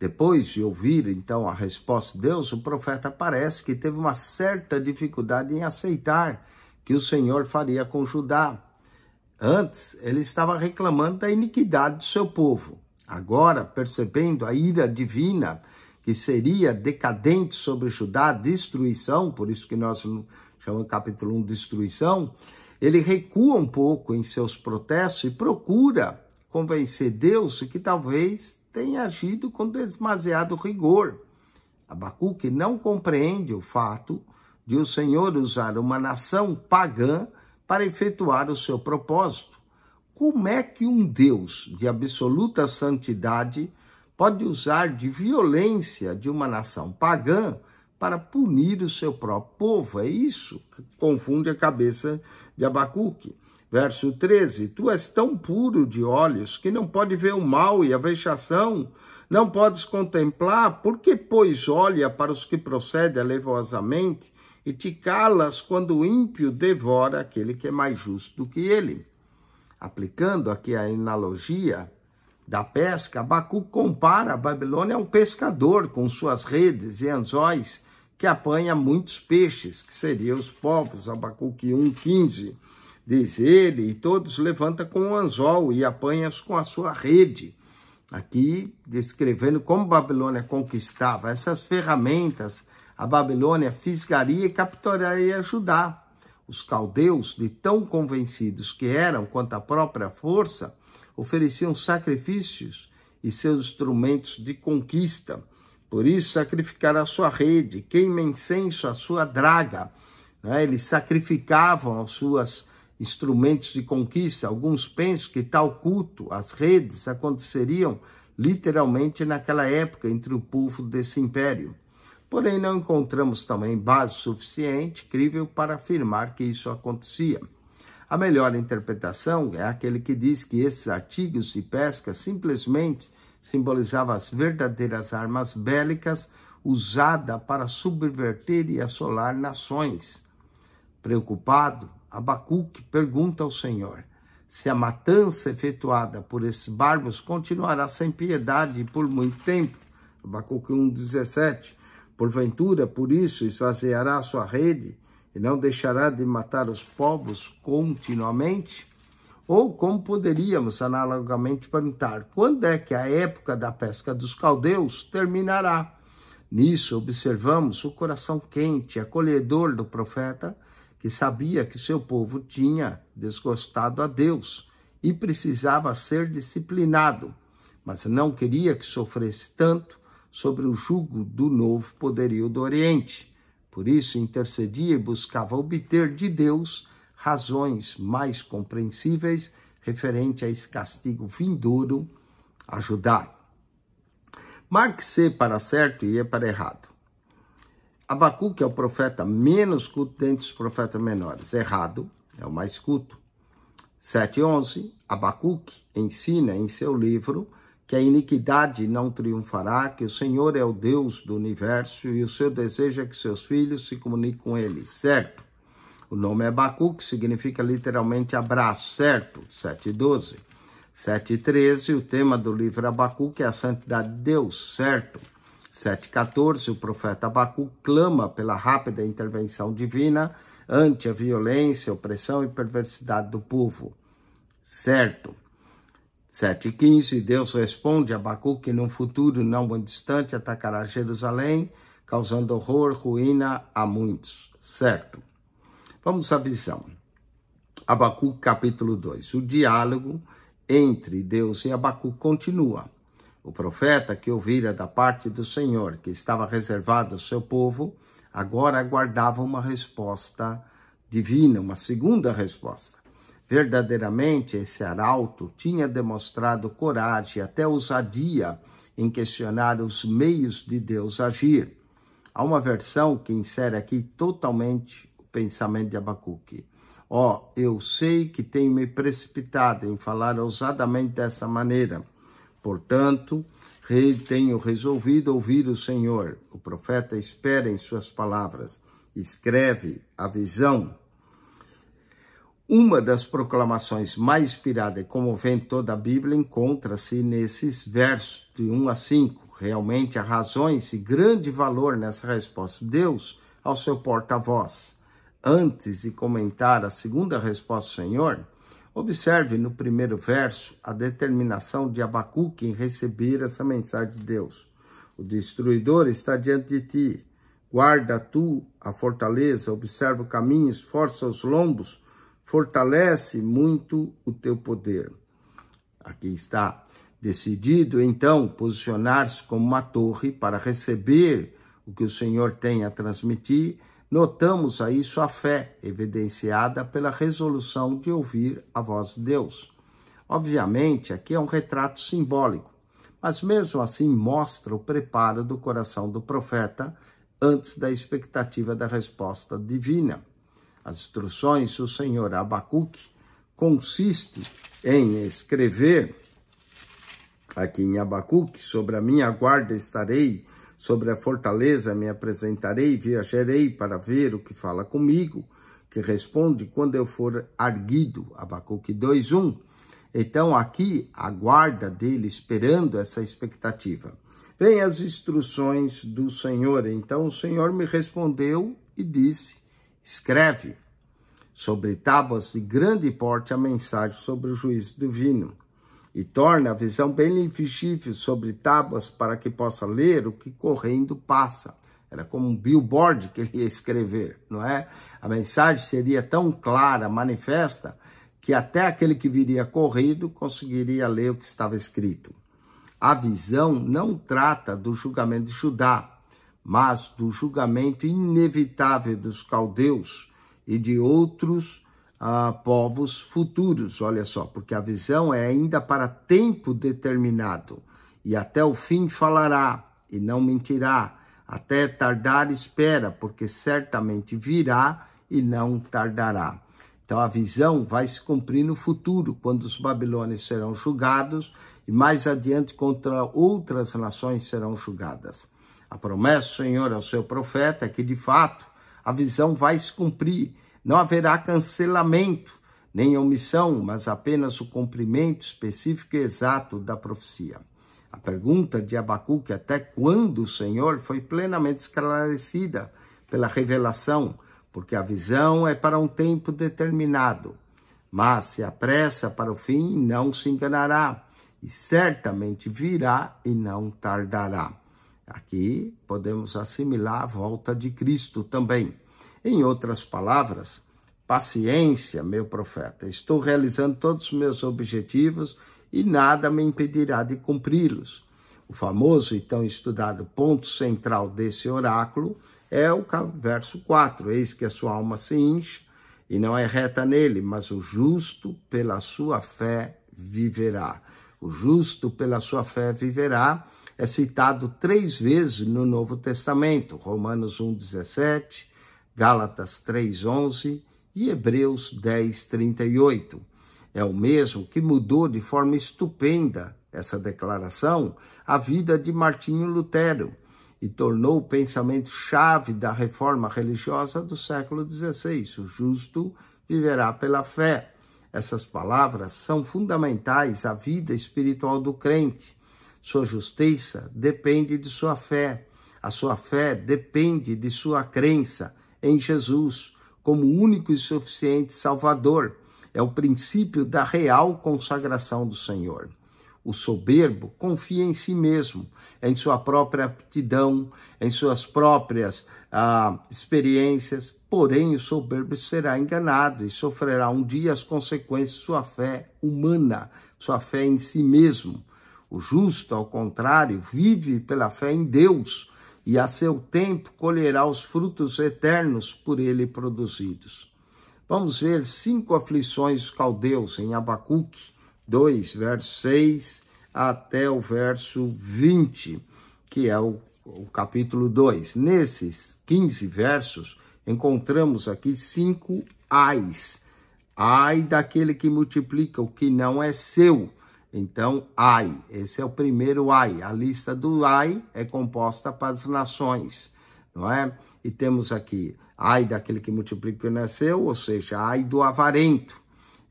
A: Depois de ouvir então a resposta de Deus, o profeta parece que teve uma certa dificuldade em aceitar que o Senhor faria com Judá. Antes, ele estava reclamando da iniquidade do seu povo. Agora, percebendo a ira divina que seria decadente sobre Judá, destruição, por isso que nós chamamos capítulo 1 destruição, ele recua um pouco em seus protestos e procura convencer Deus que talvez tenha agido com demasiado rigor. Abacuque não compreende o fato de o Senhor usar uma nação pagã para efetuar o seu propósito. Como é que um Deus de absoluta santidade pode usar de violência de uma nação pagã para punir o seu próprio povo? É isso que confunde a cabeça de Abacuque. Verso 13: Tu és tão puro de olhos que não pode ver o mal e a vexação não podes contemplar, porque, pois, olha para os que procedem alevosamente e te calas quando o ímpio devora aquele que é mais justo do que ele. Aplicando aqui a analogia da pesca, Abacu compara a Babilônia a um pescador com suas redes e anzóis que apanha muitos peixes, que seriam os povos. Abacuque 1,15 diz ele, e todos levanta com o um anzol e apanhas com a sua rede. Aqui descrevendo como Babilônia conquistava essas ferramentas a Babilônia fisgaria e capturaria Judá. Os caldeus, de tão convencidos que eram quanto à própria força, ofereciam sacrifícios e seus instrumentos de conquista. Por isso, sacrificaram a sua rede, queima incenso, a sua draga. Né? Eles sacrificavam os suas instrumentos de conquista. Alguns pensam que tal culto, as redes, aconteceriam literalmente naquela época entre o povo desse império porém não encontramos também base suficiente crível para afirmar que isso acontecia. A melhor interpretação é aquele que diz que esses artigos de pesca simplesmente simbolizavam as verdadeiras armas bélicas usadas para subverter e assolar nações. Preocupado, Abacuque pergunta ao Senhor se a matança efetuada por esses barbos continuará sem piedade por muito tempo. Abacuque 1,17. Porventura, é por isso, esvaziará a sua rede e não deixará de matar os povos continuamente? Ou como poderíamos analogamente perguntar, quando é que a época da pesca dos caldeus terminará? Nisso observamos o coração quente, acolhedor do profeta, que sabia que seu povo tinha desgostado a Deus e precisava ser disciplinado, mas não queria que sofresse tanto sobre o jugo do novo poderio do Oriente. Por isso, intercedia e buscava obter de Deus razões mais compreensíveis referente a esse castigo vindouro a Judá. Marque C para certo e E para errado. Abacuque é o profeta menos culto dentre os profetas menores. Errado é o mais culto. 7.11, Abacuque ensina em seu livro que a iniquidade não triunfará, que o Senhor é o Deus do universo e o seu desejo é que seus filhos se comuniquem com ele, certo? O nome é Bacu, que significa literalmente abraço, certo? 712. 713, o tema do livro que é a santidade de Deus, certo? 714, o profeta Abacu clama pela rápida intervenção divina ante a violência, opressão e perversidade do povo, certo? 7,15 Deus responde a que num futuro não muito distante atacará Jerusalém, causando horror, ruína a muitos. Certo. Vamos à visão. Abacuque capítulo 2. O diálogo entre Deus e Abacuque continua. O profeta que ouvira da parte do Senhor, que estava reservado ao seu povo, agora aguardava uma resposta divina, uma segunda resposta. Verdadeiramente, esse arauto tinha demonstrado coragem, até ousadia, em questionar os meios de Deus agir. Há uma versão que insere aqui totalmente o pensamento de Abacuque. Ó, oh, eu sei que tenho me precipitado em falar ousadamente dessa maneira. Portanto, tenho resolvido ouvir o Senhor. O profeta espera em suas palavras. Escreve a visão uma das proclamações mais inspirada e comovente toda a Bíblia encontra-se nesses versos de 1 a 5. Realmente há razões e grande valor nessa resposta. Deus ao seu porta-voz. Antes de comentar a segunda resposta do Senhor, observe no primeiro verso a determinação de Abacuque em receber essa mensagem de Deus. O destruidor está diante de ti. Guarda tu a fortaleza, observa o caminho, esforça os lombos fortalece muito o teu poder. Aqui está decidido, então, posicionar-se como uma torre para receber o que o Senhor tem a transmitir. Notamos aí sua fé, evidenciada pela resolução de ouvir a voz de Deus. Obviamente, aqui é um retrato simbólico, mas mesmo assim mostra o preparo do coração do profeta antes da expectativa da resposta divina. As instruções do Senhor Abacuque consiste em escrever aqui em Abacuque, sobre a minha guarda estarei, sobre a fortaleza me apresentarei, viajarei para ver o que fala comigo, que responde quando eu for arguido. Abacuque 2:1. Então aqui a guarda dele esperando essa expectativa. Vem as instruções do Senhor. Então o Senhor me respondeu e disse: Escreve sobre tábuas de grande porte a mensagem sobre o juízo divino e torna a visão bem visível sobre tábuas para que possa ler o que correndo passa. Era como um billboard que ele ia escrever, não é? A mensagem seria tão clara, manifesta, que até aquele que viria corrido conseguiria ler o que estava escrito. A visão não trata do julgamento de Judá, mas do julgamento inevitável dos caldeus e de outros ah, povos futuros. Olha só, porque a visão é ainda para tempo determinado, e até o fim falará, e não mentirá, até tardar espera, porque certamente virá e não tardará. Então a visão vai se cumprir no futuro, quando os babilônios serão julgados e mais adiante contra outras nações serão julgadas. A promessa, Senhor, ao seu profeta é que, de fato, a visão vai se cumprir. Não haverá cancelamento, nem omissão, mas apenas o cumprimento específico e exato da profecia. A pergunta de Abacuque até quando o Senhor foi plenamente esclarecida pela revelação, porque a visão é para um tempo determinado. Mas se apressa para o fim, não se enganará, e certamente virá e não tardará. Aqui podemos assimilar a volta de Cristo também. Em outras palavras, paciência, meu profeta, estou realizando todos os meus objetivos e nada me impedirá de cumpri-los. O famoso e tão estudado ponto central desse oráculo é o verso 4: Eis que a sua alma se enche e não é reta nele, mas o justo pela sua fé viverá. O justo pela sua fé viverá é citado três vezes no Novo Testamento, Romanos 1,17, Gálatas 3,11 e Hebreus 10,38. É o mesmo que mudou de forma estupenda essa declaração a vida de Martinho Lutero e tornou o pensamento-chave da reforma religiosa do século XVI. O justo viverá pela fé. Essas palavras são fundamentais à vida espiritual do crente sua justiça depende de sua fé. A sua fé depende de sua crença em Jesus como único e suficiente Salvador. É o princípio da real consagração do Senhor. O soberbo confia em si mesmo, em sua própria aptidão, em suas próprias ah, experiências. Porém, o soberbo será enganado e sofrerá um dia as consequências de sua fé humana, sua fé em si mesmo. O justo, ao contrário, vive pela fé em Deus e a seu tempo colherá os frutos eternos por ele produzidos. Vamos ver cinco aflições caldeus em Abacuque 2, verso 6 até o verso 20, que é o, o capítulo 2. Nesses 15 versos, encontramos aqui cinco ais. Ai daquele que multiplica o que não é seu então, ai, esse é o primeiro ai. A lista do ai é composta para as nações, não é? E temos aqui ai daquele que multiplica e nasceu, ou seja, ai do avarento.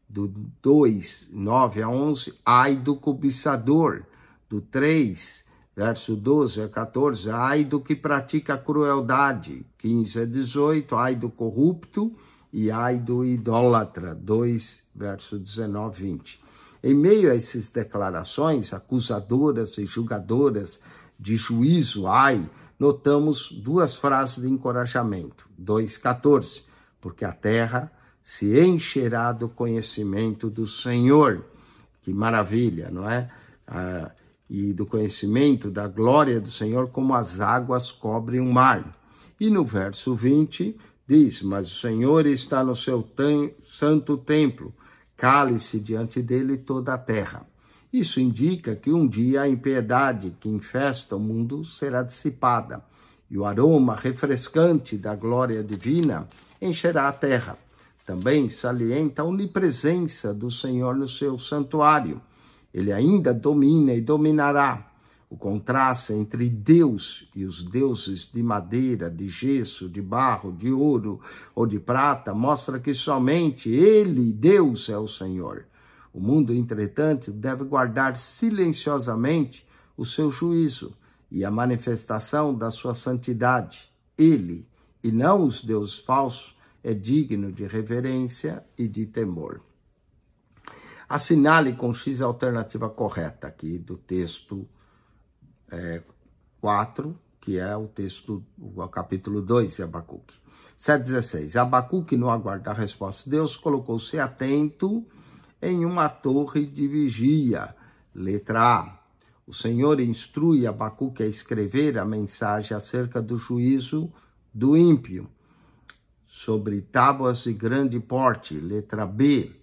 A: Do 2, 9 a 11, ai do cobiçador. Do 3, verso 12 a 14, ai do que pratica crueldade. 15 a 18, ai do corrupto. E ai do idólatra. 2, verso 19 20. Em meio a essas declarações acusadoras e julgadoras de juízo, ai, notamos duas frases de encorajamento. 2,14. Porque a terra se encherá do conhecimento do Senhor. Que maravilha, não é? Ah, e do conhecimento da glória do Senhor, como as águas cobrem o mar. E no verso 20 diz: Mas o Senhor está no seu santo templo cale-se diante dele toda a terra. Isso indica que um dia a impiedade que infesta o mundo será dissipada, e o aroma refrescante da glória divina encherá a terra. Também salienta a onipresença do Senhor no seu santuário. Ele ainda domina e dominará, o contraste entre Deus e os deuses de madeira, de gesso, de barro, de ouro ou de prata mostra que somente Ele, Deus, é o Senhor. O mundo, entretanto, deve guardar silenciosamente o seu juízo e a manifestação da sua santidade. Ele, e não os deuses falsos, é digno de reverência e de temor. Assinale com X a alternativa correta aqui do texto é, 4, que é o texto, o capítulo 2 de Abacuque. 7,16. Abacuque, no aguardo da resposta de Deus, colocou-se atento em uma torre de vigia. Letra A. O Senhor instrui Abacuque a escrever a mensagem acerca do juízo do ímpio, sobre tábuas de grande porte. Letra B.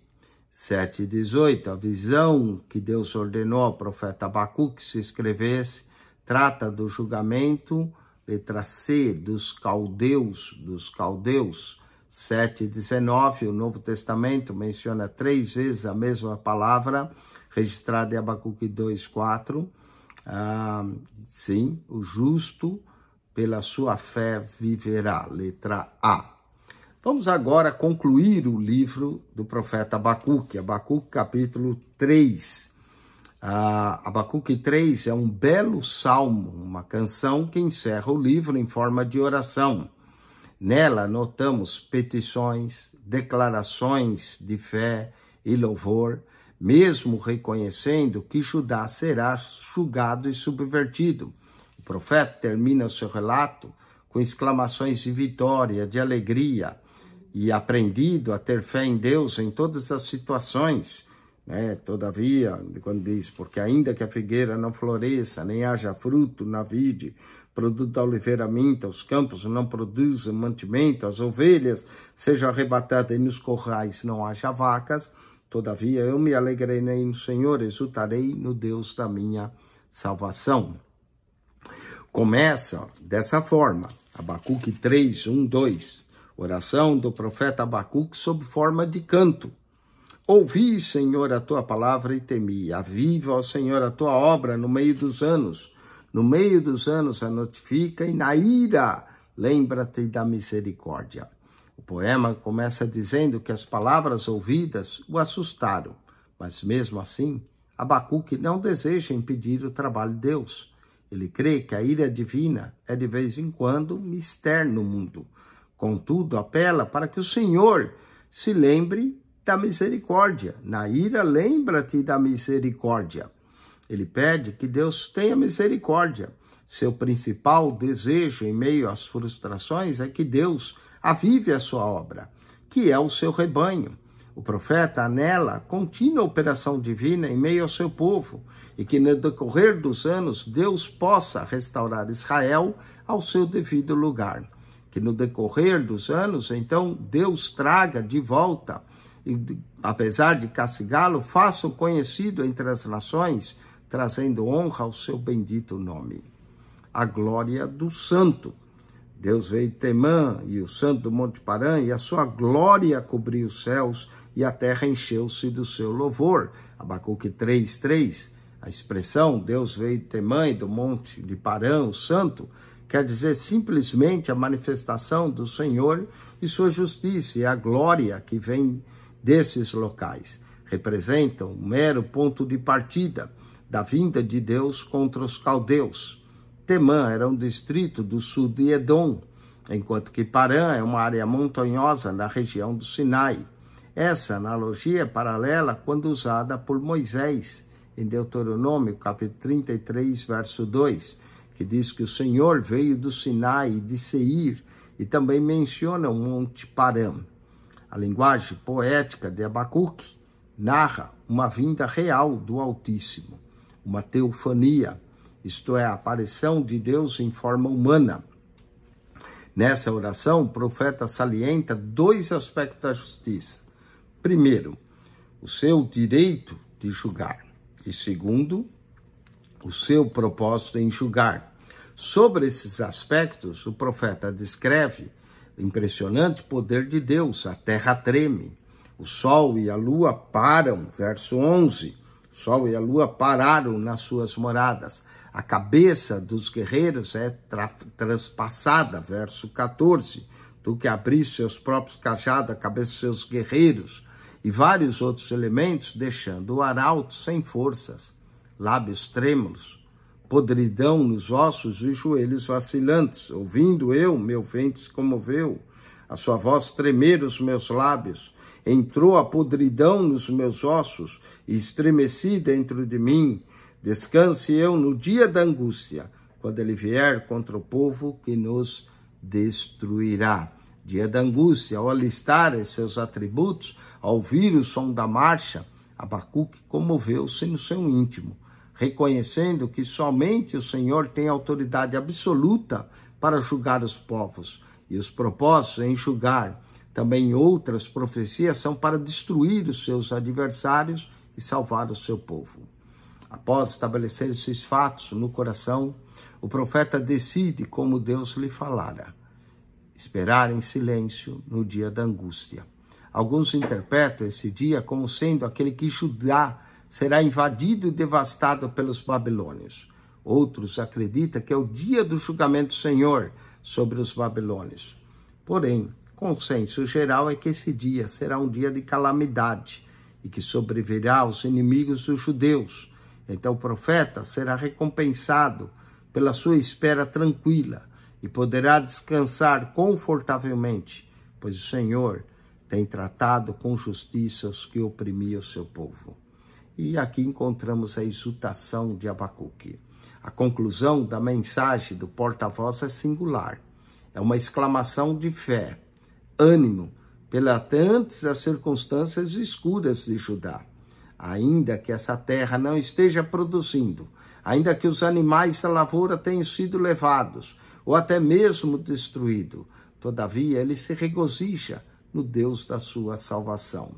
A: 7,18. A visão que Deus ordenou ao profeta Abacuque se escrevesse Trata do julgamento, letra C, dos caldeus, dos caldeus. 7,19, o Novo Testamento menciona três vezes a mesma palavra, registrada em Abacuque 2,4. Ah, sim, o justo pela sua fé viverá, letra A. Vamos agora concluir o livro do profeta Abacuque, Abacuque capítulo 3. Ah, Abacuque 3 é um belo salmo, uma canção que encerra o livro em forma de oração. Nela notamos petições, declarações de fé e louvor, mesmo reconhecendo que Judá será julgado e subvertido. O profeta termina seu relato com exclamações de vitória, de alegria, e aprendido a ter fé em Deus em todas as situações né? Todavia, quando diz, porque ainda que a figueira não floresça, nem haja fruto na vide, produto da oliveira minta, os campos não produzem mantimento, as ovelhas sejam arrebatadas e nos corrais não haja vacas, todavia eu me alegrei no né, Senhor, exultarei no Deus da minha salvação. Começa dessa forma, Abacuque 3, 1, 2, oração do profeta Abacuque sob forma de canto. Ouvi, Senhor, a tua palavra e temi. Aviva, ó Senhor, a tua obra no meio dos anos. No meio dos anos a notifica e na ira lembra-te da misericórdia. O poema começa dizendo que as palavras ouvidas o assustaram, mas mesmo assim, Abacuque não deseja impedir o trabalho de Deus. Ele crê que a ira divina é de vez em quando mister no mundo. Contudo, apela para que o Senhor se lembre da misericórdia. Na ira, lembra-te da misericórdia. Ele pede que Deus tenha misericórdia. Seu principal desejo em meio às frustrações é que Deus avive a sua obra, que é o seu rebanho. O profeta anela contínua operação divina em meio ao seu povo e que no decorrer dos anos Deus possa restaurar Israel ao seu devido lugar. Que no decorrer dos anos, então, Deus traga de volta apesar de castigá-lo, faça-o conhecido entre as nações, trazendo honra ao seu bendito nome. A glória do santo. Deus veio Temã e o santo do Monte Parã, e a sua glória cobriu os céus, e a terra encheu-se do seu louvor. Abacuque 3, 3. A expressão Deus veio de Temã e do Monte de Parã, o santo, quer dizer simplesmente a manifestação do Senhor e sua justiça, e a glória que vem desses locais. Representam um mero ponto de partida da vinda de Deus contra os caldeus. Temã era um distrito do sul de Edom, enquanto que Parã é uma área montanhosa na região do Sinai. Essa analogia é paralela quando usada por Moisés em Deuteronômio, capítulo 33, verso 2, que diz que o Senhor veio do Sinai de Seir, e também menciona o Monte Parã. A linguagem poética de Abacuque narra uma vinda real do Altíssimo, uma teofania, isto é, a aparição de Deus em forma humana. Nessa oração, o profeta salienta dois aspectos da justiça. Primeiro, o seu direito de julgar, e segundo, o seu propósito em julgar. Sobre esses aspectos, o profeta descreve impressionante poder de Deus, a terra treme, o sol e a lua param, verso 11, o sol e a lua pararam nas suas moradas, a cabeça dos guerreiros é tra transpassada, verso 14, tu que abriste seus próprios cajados, a cabeça dos seus guerreiros, e vários outros elementos, deixando o arauto sem forças, lábios trêmulos, podridão nos ossos e joelhos vacilantes. Ouvindo eu, meu ventre se comoveu, a sua voz tremer os meus lábios. Entrou a podridão nos meus ossos e estremeci dentro de mim. Descanse eu no dia da angústia, quando ele vier contra o povo que nos destruirá. Dia da angústia, ao alistar seus atributos, ao ouvir o som da marcha, Abacuque comoveu-se no seu íntimo reconhecendo que somente o Senhor tem autoridade absoluta para julgar os povos, e os propósitos em julgar. Também outras profecias são para destruir os seus adversários e salvar o seu povo. Após estabelecer esses fatos no coração, o profeta decide como Deus lhe falara: esperar em silêncio no dia da angústia. Alguns interpretam esse dia como sendo aquele que Judá será invadido e devastado pelos babilônios. Outros acreditam que é o dia do julgamento do Senhor sobre os babilônios. Porém, consenso geral é que esse dia será um dia de calamidade e que sobrevirá aos inimigos dos judeus. Então o profeta será recompensado pela sua espera tranquila e poderá descansar confortavelmente, pois o Senhor tem tratado com justiça os que oprimiam o seu povo. E aqui encontramos a exultação de Abacuque. A conclusão da mensagem do porta-voz é singular. É uma exclamação de fé, ânimo, antes as circunstâncias escuras de Judá. Ainda que essa terra não esteja produzindo, ainda que os animais da lavoura tenham sido levados ou até mesmo destruídos, todavia ele se regozija no Deus da sua salvação.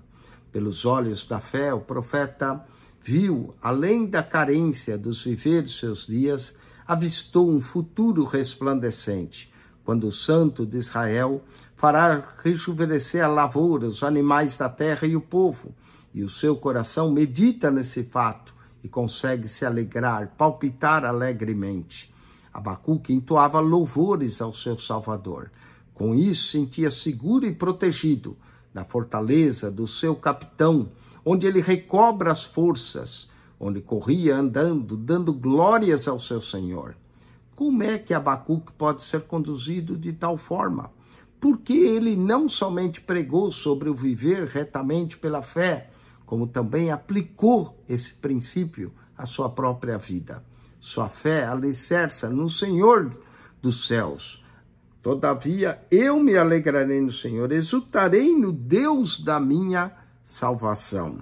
A: Pelos olhos da fé, o profeta viu, além da carência dos viver dos seus dias, avistou um futuro resplandecente, quando o santo de Israel fará rejuvenescer a lavoura, os animais da terra e o povo. E o seu coração medita nesse fato e consegue se alegrar, palpitar alegremente. Abacuque entoava louvores ao seu Salvador. Com isso, sentia seguro e protegido, na fortaleza do seu capitão, onde ele recobra as forças, onde corria andando, dando glórias ao seu Senhor. Como é que Abacuque pode ser conduzido de tal forma? Porque ele não somente pregou sobre o viver retamente pela fé, como também aplicou esse princípio à sua própria vida. Sua fé alicerça no Senhor dos céus, Todavia, eu me alegrarei no Senhor, exultarei no Deus da minha salvação.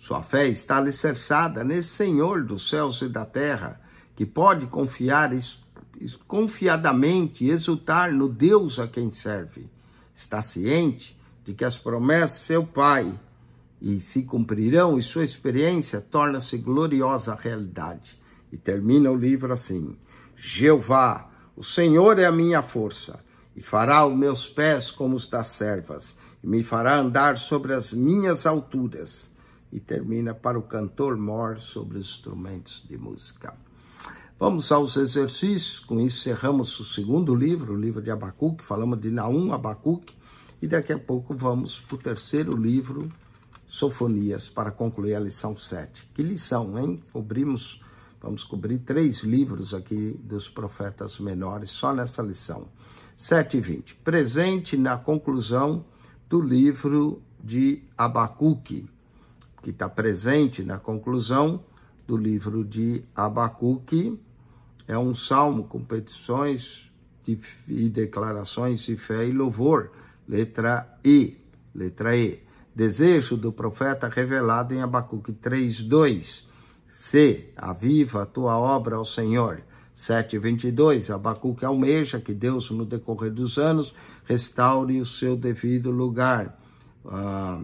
A: Sua fé está alicerçada nesse Senhor dos céus e da terra, que pode confiar confiadamente e exultar no Deus a quem serve. Está ciente de que as promessas seu Pai e se cumprirão e sua experiência torna-se gloriosa realidade. E termina o livro assim: Jeová o Senhor é a minha força, e fará os meus pés como os das servas, e me fará andar sobre as minhas alturas. E termina para o cantor mor sobre os instrumentos de música. Vamos aos exercícios, com isso encerramos o segundo livro, o livro de Abacuque, falamos de Naum, Abacuque, e daqui a pouco vamos para o terceiro livro, Sofonias, para concluir a lição 7. Que lição, hein? Cobrimos Vamos cobrir três livros aqui dos profetas menores só nessa lição. e 20. Presente na conclusão do livro de Abacuque, que está presente na conclusão do livro de Abacuque. É um salmo com petições de, e declarações de fé e louvor. Letra E. Letra E. Desejo do profeta revelado em Abacuque 3, 2 C. Aviva a tua obra ao Senhor. 7,22 Abacuque almeja que Deus, no decorrer dos anos, restaure o seu devido lugar. Ah,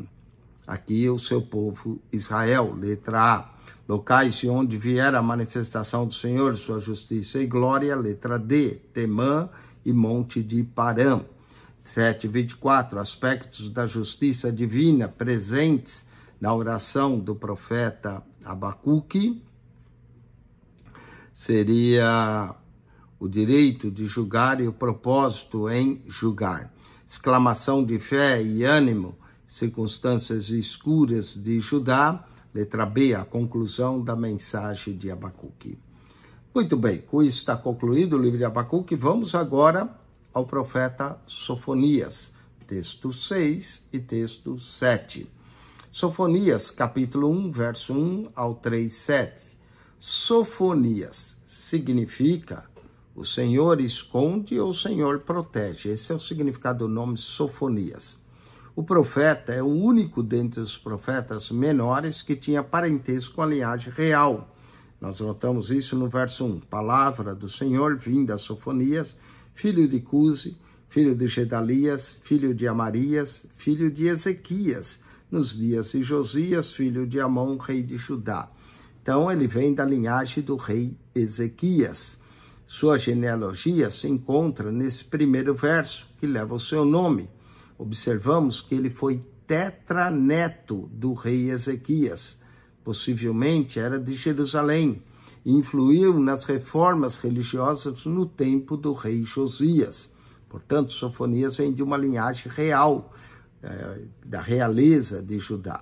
A: aqui o seu povo Israel. Letra A. Locais de onde vier a manifestação do Senhor, sua justiça e glória. Letra D. Temã e Monte de Parã. 7,24 Aspectos da justiça divina presentes na oração do profeta Abacuque seria o direito de julgar e o propósito em julgar. Exclamação de fé e ânimo, circunstâncias escuras de Judá. Letra B, a conclusão da mensagem de Abacuque. Muito bem, com isso está concluído o livro de Abacuque. Vamos agora ao profeta Sofonias, texto 6 e texto 7. Sofonias, capítulo 1, verso 1 ao 3, 7. Sofonias significa o Senhor esconde ou o Senhor protege. Esse é o significado do nome Sofonias. O profeta é o único dentre os profetas menores que tinha parentesco com a linhagem real. Nós notamos isso no verso 1. Palavra do Senhor vinda a Sofonias, filho de Cuse, filho de Gedalias, filho de Amarias, filho de Ezequias, nos dias de Josias, filho de Amon, rei de Judá. Então, ele vem da linhagem do rei Ezequias. Sua genealogia se encontra nesse primeiro verso, que leva o seu nome. Observamos que ele foi tetraneto do rei Ezequias. Possivelmente era de Jerusalém. E influiu nas reformas religiosas no tempo do rei Josias. Portanto, Sofonias vem de uma linhagem real, é, da realeza de Judá.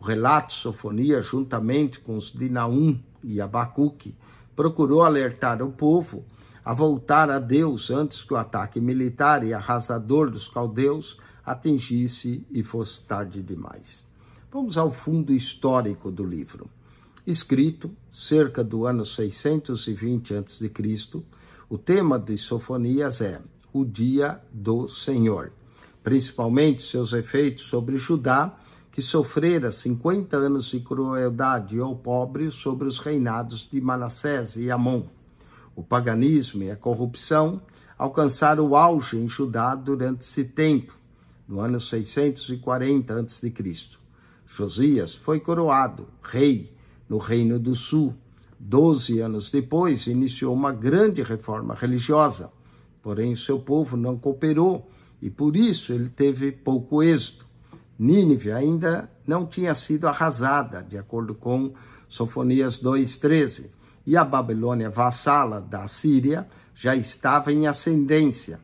A: O relato Sofonia, juntamente com os de Naum e Abacuque, procurou alertar o povo a voltar a Deus antes que o ataque militar e arrasador dos caldeus atingisse e fosse tarde demais. Vamos ao fundo histórico do livro. Escrito cerca do ano 620 a.C., o tema de Sofonias é o dia do Senhor principalmente seus efeitos sobre Judá, que sofrera 50 anos de crueldade ao pobre sobre os reinados de Manassés e Amon. O paganismo e a corrupção alcançaram o auge em Judá durante esse tempo, no ano 640 a.C. Josias foi coroado rei no Reino do Sul. Doze anos depois, iniciou uma grande reforma religiosa, porém seu povo não cooperou e por isso ele teve pouco êxito. Nínive ainda não tinha sido arrasada, de acordo com Sofonias 2,13, e a Babilônia vassala da Síria já estava em ascendência.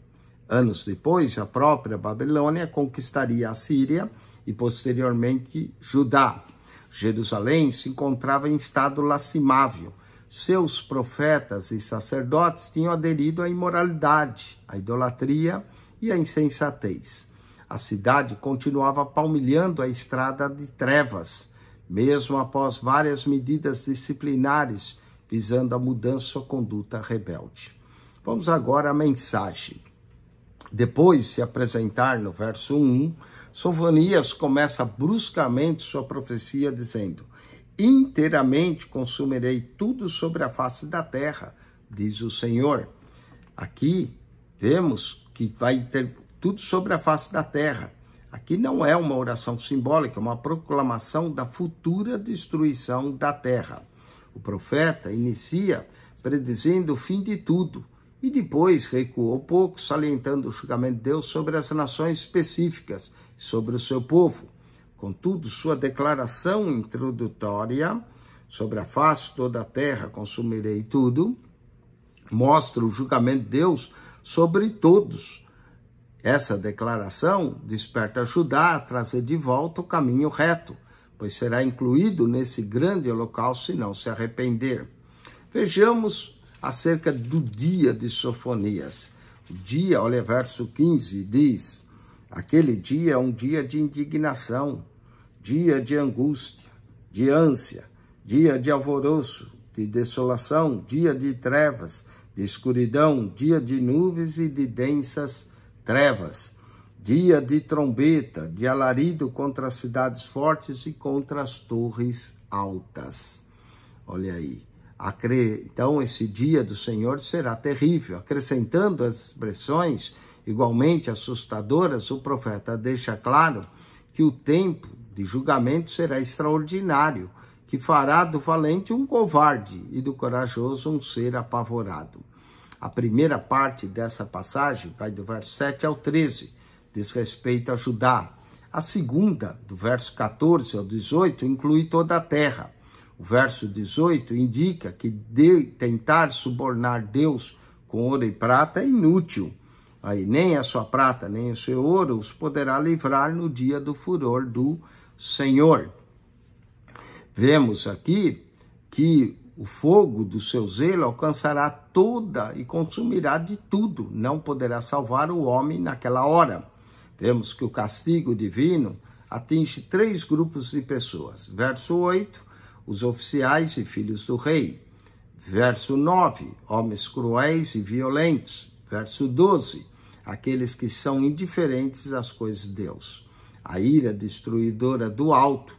A: Anos depois, a própria Babilônia conquistaria a Síria e posteriormente Judá. Jerusalém se encontrava em estado lastimável. Seus profetas e sacerdotes tinham aderido à imoralidade, à idolatria e a insensatez. A cidade continuava palmilhando a estrada de trevas, mesmo após várias medidas disciplinares visando a mudança ou conduta rebelde. Vamos agora à mensagem. Depois de se apresentar no verso 1, Sofonias começa bruscamente sua profecia dizendo: Inteiramente consumirei tudo sobre a face da terra, diz o Senhor. Aqui vemos que vai ter tudo sobre a face da terra. Aqui não é uma oração simbólica, é uma proclamação da futura destruição da terra. O profeta inicia predizendo o fim de tudo e depois recuou pouco, salientando o julgamento de Deus sobre as nações específicas, sobre o seu povo. Contudo, sua declaração introdutória sobre a face toda a terra, consumirei tudo, mostra o julgamento de Deus sobre todos. Essa declaração desperta Judá a trazer de volta o caminho reto, pois será incluído nesse grande holocausto se não se arrepender. Vejamos acerca do dia de Sofonias. O dia, olha, verso 15 diz: Aquele dia é um dia de indignação, dia de angústia, de ânsia, dia de alvoroço, de desolação, dia de trevas, escuridão, dia de nuvens e de densas trevas, dia de trombeta, de alarido contra as cidades fortes e contra as torres altas. Olha aí. Então, esse dia do Senhor será terrível. Acrescentando as expressões igualmente assustadoras, o profeta deixa claro que o tempo de julgamento será extraordinário, que fará do valente um covarde e do corajoso um ser apavorado. A primeira parte dessa passagem vai do verso 7 ao 13, diz respeito a Judá. A segunda, do verso 14 ao 18, inclui toda a terra. O verso 18 indica que de, tentar subornar Deus com ouro e prata é inútil. Aí nem a sua prata, nem o seu ouro os poderá livrar no dia do furor do Senhor. Vemos aqui que o fogo do seu zelo alcançará toda e consumirá de tudo, não poderá salvar o homem naquela hora. Vemos que o castigo divino atinge três grupos de pessoas. Verso 8, os oficiais e filhos do rei. Verso 9, homens cruéis e violentos. Verso 12, aqueles que são indiferentes às coisas de Deus. A ira destruidora do alto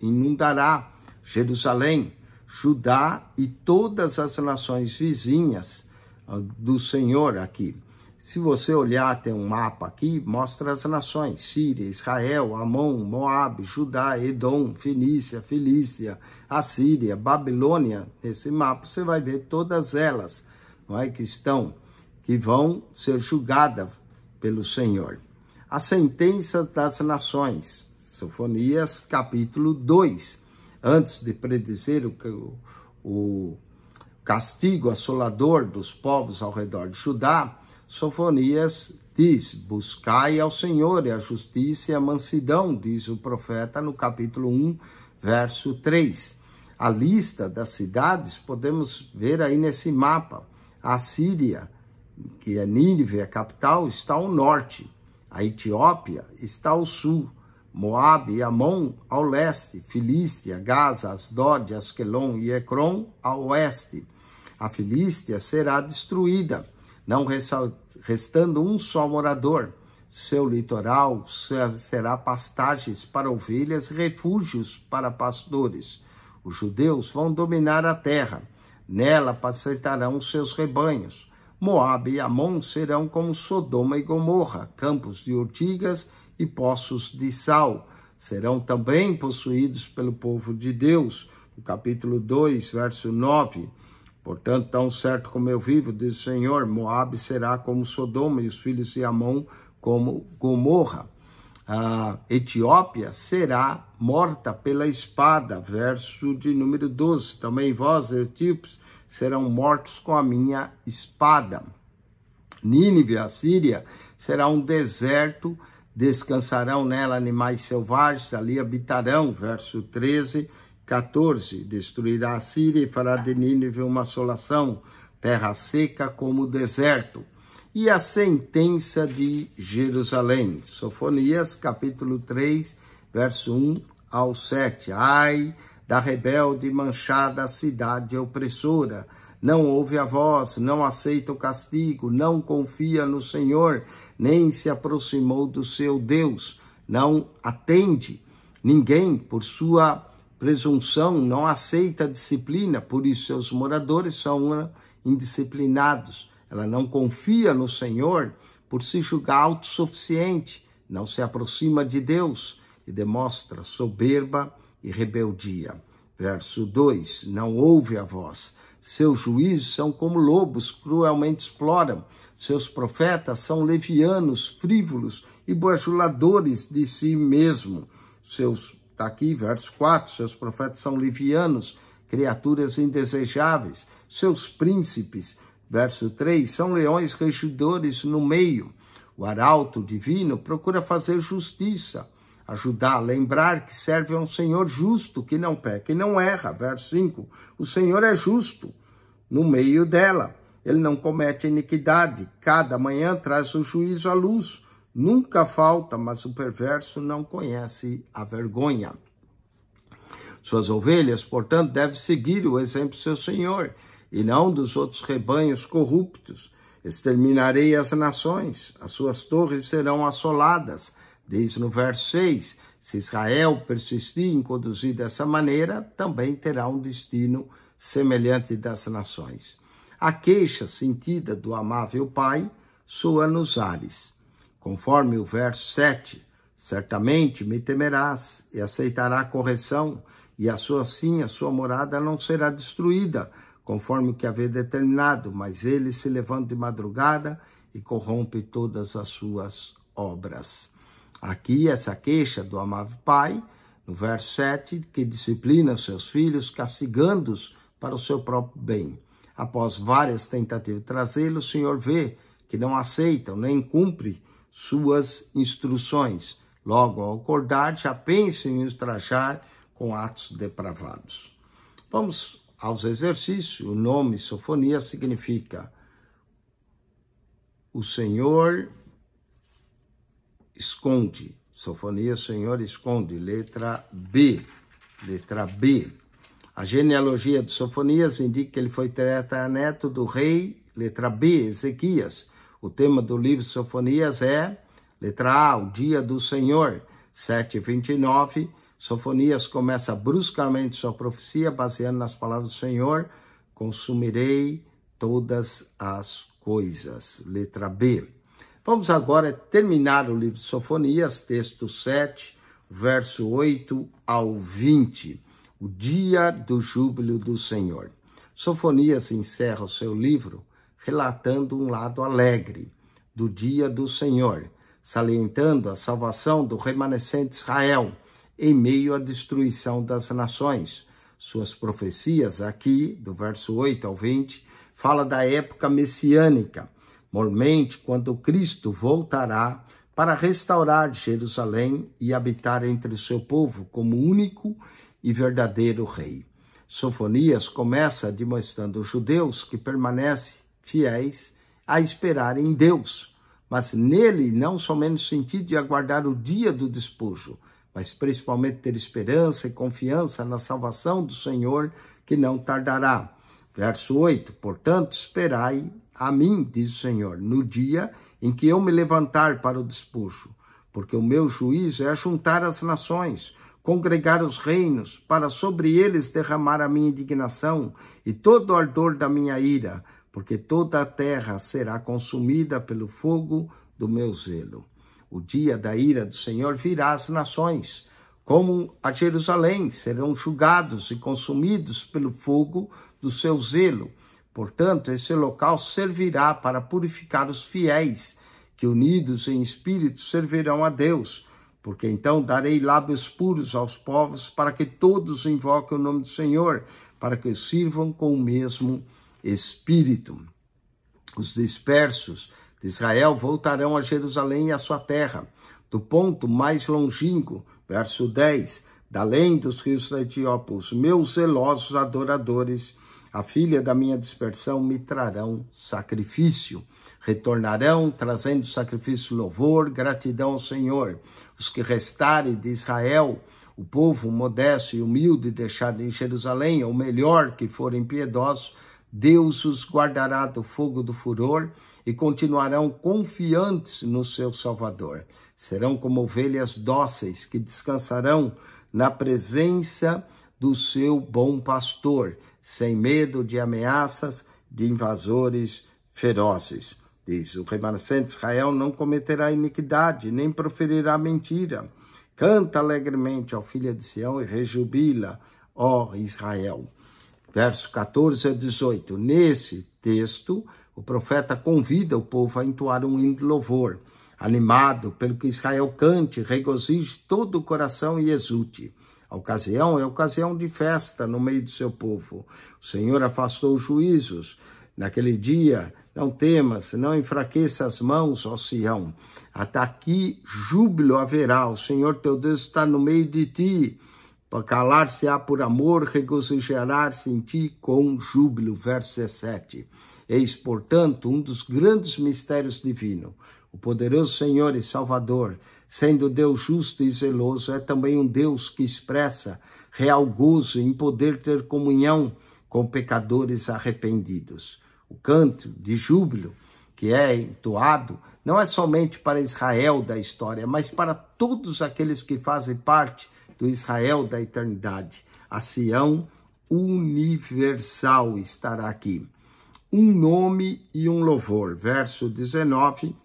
A: inundará Jerusalém Judá e todas as nações vizinhas ah, do Senhor aqui. Se você olhar, tem um mapa aqui, mostra as nações: Síria, Israel, Amon, Moab, Judá, Edom, Fenícia, Filícia, Assíria, Babilônia. Nesse mapa você vai ver todas elas, não é que estão que vão ser julgadas pelo Senhor. As sentenças das nações, Sofonias, capítulo 2 antes de predizer o, o castigo assolador dos povos ao redor de Judá, Sofonias diz: Buscai ao Senhor e a justiça e a mansidão, diz o profeta no capítulo 1, verso 3. A lista das cidades podemos ver aí nesse mapa. A Síria, que é Nínive, a capital, está ao norte. A Etiópia está ao sul. Moab e Amon ao leste, Filístia, Gaza, Asdod, Asquelon e Ecrom ao oeste. A Filístia será destruída, não restando um só morador. Seu litoral será pastagens para ovelhas, refúgios para pastores. Os judeus vão dominar a terra, nela pastarão seus rebanhos. Moabe e Amon serão como Sodoma e Gomorra, campos de urtigas e poços de sal. Serão também possuídos pelo povo de Deus. capítulo 2, verso 9. Portanto, tão certo como eu vivo, diz o Senhor, Moabe será como Sodoma e os filhos de Amon como Gomorra. A Etiópia será morta pela espada, verso de número 12. Também vós, etíopes, serão mortos com a minha espada. Nínive, a Síria, será um deserto descansarão nela animais selvagens, ali habitarão. Verso 13, 14. Destruirá a Síria e fará de Nínive uma assolação, terra seca como o deserto. E a sentença de Jerusalém. Sofonias, capítulo 3, verso 1 ao 7. Ai da rebelde manchada cidade opressora. Não ouve a voz, não aceita o castigo, não confia no Senhor nem se aproximou do seu Deus, não atende ninguém por sua presunção, não aceita disciplina, por isso seus moradores são ah, indisciplinados. Ela não confia no Senhor por se julgar autossuficiente, não se aproxima de Deus e demonstra soberba e rebeldia. Verso 2: Não ouve a voz seus juízes são como lobos, cruelmente exploram. Seus profetas são levianos, frívolos e bajuladores de si mesmo. Seus, está aqui, verso 4, seus profetas são levianos, criaturas indesejáveis. Seus príncipes, verso 3, são leões regidores no meio. O arauto divino procura fazer justiça ajudar a lembrar que serve a um Senhor justo, que não peca e não erra. Verso 5: O Senhor é justo no meio dela, ele não comete iniquidade, cada manhã traz o juízo à luz, nunca falta, mas o perverso não conhece a vergonha. Suas ovelhas, portanto, devem seguir o exemplo do seu Senhor e não dos outros rebanhos corruptos. Exterminarei as nações, as suas torres serão assoladas, Diz no verso 6: Se Israel persistir em conduzir dessa maneira, também terá um destino semelhante das nações. A queixa sentida do amável Pai soa nos ares. Conforme o verso 7, certamente me temerás e aceitará a correção, e a sua sim, a sua morada não será destruída, conforme o que havia determinado, mas ele se levanta de madrugada e corrompe todas as suas obras. Aqui, essa queixa do amável pai, no verso 7, que disciplina seus filhos, castigando-os para o seu próprio bem. Após várias tentativas de trazê-lo, o Senhor vê que não aceitam nem cumpre suas instruções. Logo, ao acordar, já pensa em os trajar com atos depravados. Vamos aos exercícios. O nome sofonia significa o Senhor esconde. Sofonia, Senhor, esconde. Letra B. Letra B. A genealogia de Sofonias indica que ele foi neto do rei, letra B, Ezequias. O tema do livro Sofonias é, letra A, o dia do Senhor, 729. Sofonias começa bruscamente sua profecia, baseando nas palavras do Senhor, consumirei todas as coisas, letra B. Vamos agora terminar o livro de Sofonias, texto 7, verso 8 ao 20. O dia do júbilo do Senhor. Sofonias encerra o seu livro relatando um lado alegre do dia do Senhor, salientando a salvação do remanescente Israel em meio à destruição das nações. Suas profecias aqui, do verso 8 ao 20, fala da época messiânica, mormente quando Cristo voltará para restaurar Jerusalém e habitar entre o seu povo como único e verdadeiro rei. Sofonias começa demonstrando os judeus que permanecem fiéis a esperar em Deus, mas nele não somente o sentido de aguardar o dia do despojo, mas principalmente ter esperança e confiança na salvação do Senhor, que não tardará. Verso 8: Portanto, esperai a mim, diz o Senhor, no dia em que eu me levantar para o despojo, porque o meu juízo é juntar as nações, congregar os reinos, para sobre eles derramar a minha indignação e todo o ardor da minha ira, porque toda a terra será consumida pelo fogo do meu zelo. O dia da ira do Senhor virá às nações, como a Jerusalém, serão julgados e consumidos pelo fogo do seu zelo, Portanto, esse local servirá para purificar os fiéis, que unidos em espírito servirão a Deus, porque então darei lábios puros aos povos, para que todos invoquem o nome do Senhor, para que sirvam com o mesmo espírito. Os dispersos de Israel voltarão a Jerusalém e à sua terra, do ponto mais longínquo, verso 10, da além dos rios da Etiópolis, meus zelosos adoradores a filha da minha dispersão, me trarão sacrifício. Retornarão trazendo sacrifício, louvor, gratidão ao Senhor. Os que restarem de Israel, o povo modesto e humilde deixado em Jerusalém, ou melhor, que forem piedosos, Deus os guardará do fogo do furor e continuarão confiantes no seu Salvador. Serão como ovelhas dóceis que descansarão na presença do seu bom pastor sem medo de ameaças de invasores ferozes. Diz: O remanescente Israel não cometerá iniquidade, nem proferirá mentira. Canta alegremente, ó filha de Sião, e rejubila, ó Israel. Verso 14 a 18. Nesse texto, o profeta convida o povo a entoar um hino de louvor, animado pelo que Israel cante, regozije todo o coração e exulte. A ocasião é a ocasião de festa no meio do seu povo. O Senhor afastou os juízos. Naquele dia, não temas, não enfraqueça as mãos, ó Sião. Até aqui júbilo haverá, o Senhor teu Deus está no meio de ti. Calar-se-á por amor, regozijar-se em ti com júbilo. Verso 17. Eis, portanto, um dos grandes mistérios divinos. O poderoso Senhor e Salvador sendo Deus justo e zeloso, é também um Deus que expressa real gozo em poder ter comunhão com pecadores arrependidos. O canto de júbilo que é entoado não é somente para Israel da história, mas para todos aqueles que fazem parte do Israel da eternidade. A Sião universal estará aqui. Um nome e um louvor. Verso 19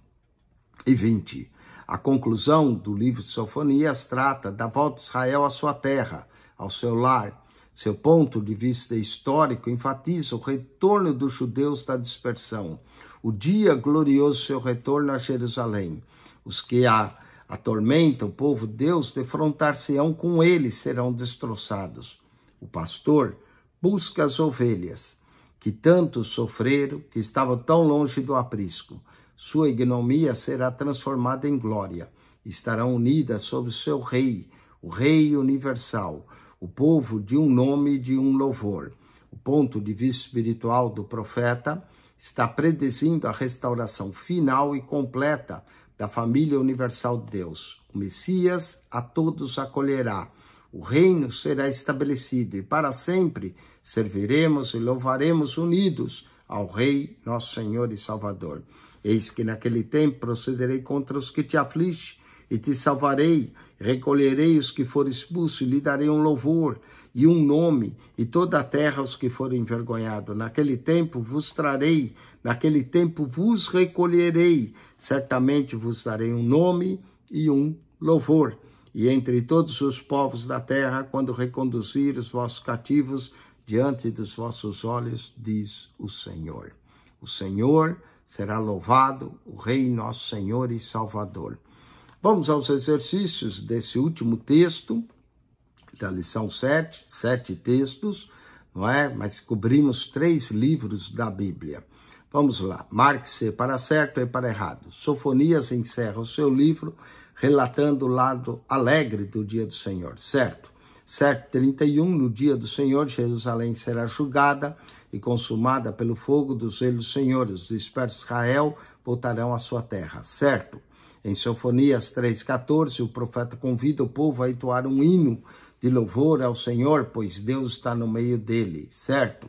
A: e 20. A conclusão do livro de Sofonias trata da volta de Israel à sua terra, ao seu lar. Seu ponto de vista histórico enfatiza o retorno dos judeus da dispersão, o dia glorioso seu retorno a Jerusalém. Os que a atormentam o povo de Deus, defrontar-se-ão com ele, serão destroçados. O pastor busca as ovelhas que tanto sofreram, que estavam tão longe do aprisco. Sua ignomia será transformada em glória. Estarão unidas sob seu rei, o rei universal, o povo de um nome e de um louvor. O ponto de vista espiritual do profeta está predizendo a restauração final e completa da família universal de Deus. O Messias a todos acolherá. O reino será estabelecido e para sempre serviremos e louvaremos unidos ao Rei, nosso Senhor e Salvador. Eis que naquele tempo procederei contra os que te afligem e te salvarei, recolherei os que forem expulsos e lhe darei um louvor e um nome, e toda a terra os que forem envergonhados. Naquele tempo vos trarei, naquele tempo vos recolherei, certamente vos darei um nome e um louvor. E entre todos os povos da terra, quando reconduzir os vossos cativos diante dos vossos olhos, diz o Senhor. O Senhor Será louvado o Rei, nosso Senhor e Salvador. Vamos aos exercícios desse último texto, da lição 7, sete textos, não é? Mas cobrimos três livros da Bíblia. Vamos lá, marque-se para certo e para errado. Sofonias encerra o seu livro relatando o lado alegre do dia do Senhor, certo? Certo, 31, no dia do Senhor, Jerusalém será julgada, e consumada pelo fogo dos zelo do os dispersos de Israel voltarão à sua terra, certo? Em Sofonias 3,14, o profeta convida o povo a entoar um hino de louvor ao Senhor, pois Deus está no meio dele, certo?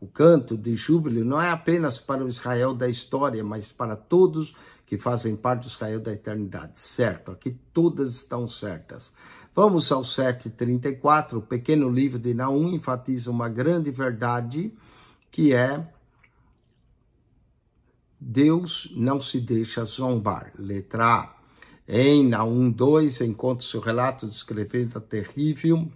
A: O canto de júbilo não é apenas para o Israel da história, mas para todos que fazem parte do Israel da eternidade, certo? Aqui todas estão certas. Vamos ao 7,34. O pequeno livro de Naum enfatiza uma grande verdade que é Deus não se deixa zombar. Letra A. Em na 1.2 encontra-se o relato descrevendo a terrível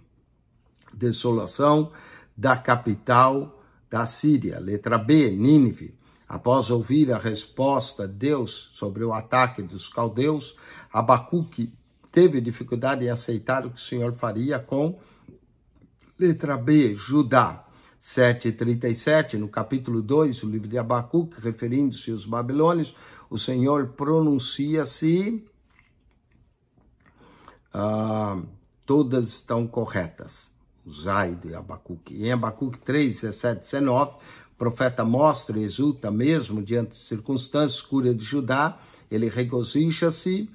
A: desolação da capital da Síria. Letra B, Nínive. Após ouvir a resposta de Deus sobre o ataque dos caldeus, Abacuque teve dificuldade em aceitar o que o Senhor faria com. Letra B, Judá. 7 e 37, no capítulo 2, o livro de Abacuque, referindo-se aos babilônios, o Senhor pronuncia-se: ah, todas estão corretas. Usai de Abacuque. em Abacuque 3, 17, 19, o profeta mostra e exulta mesmo diante de circunstâncias cura de Judá, ele regozija-se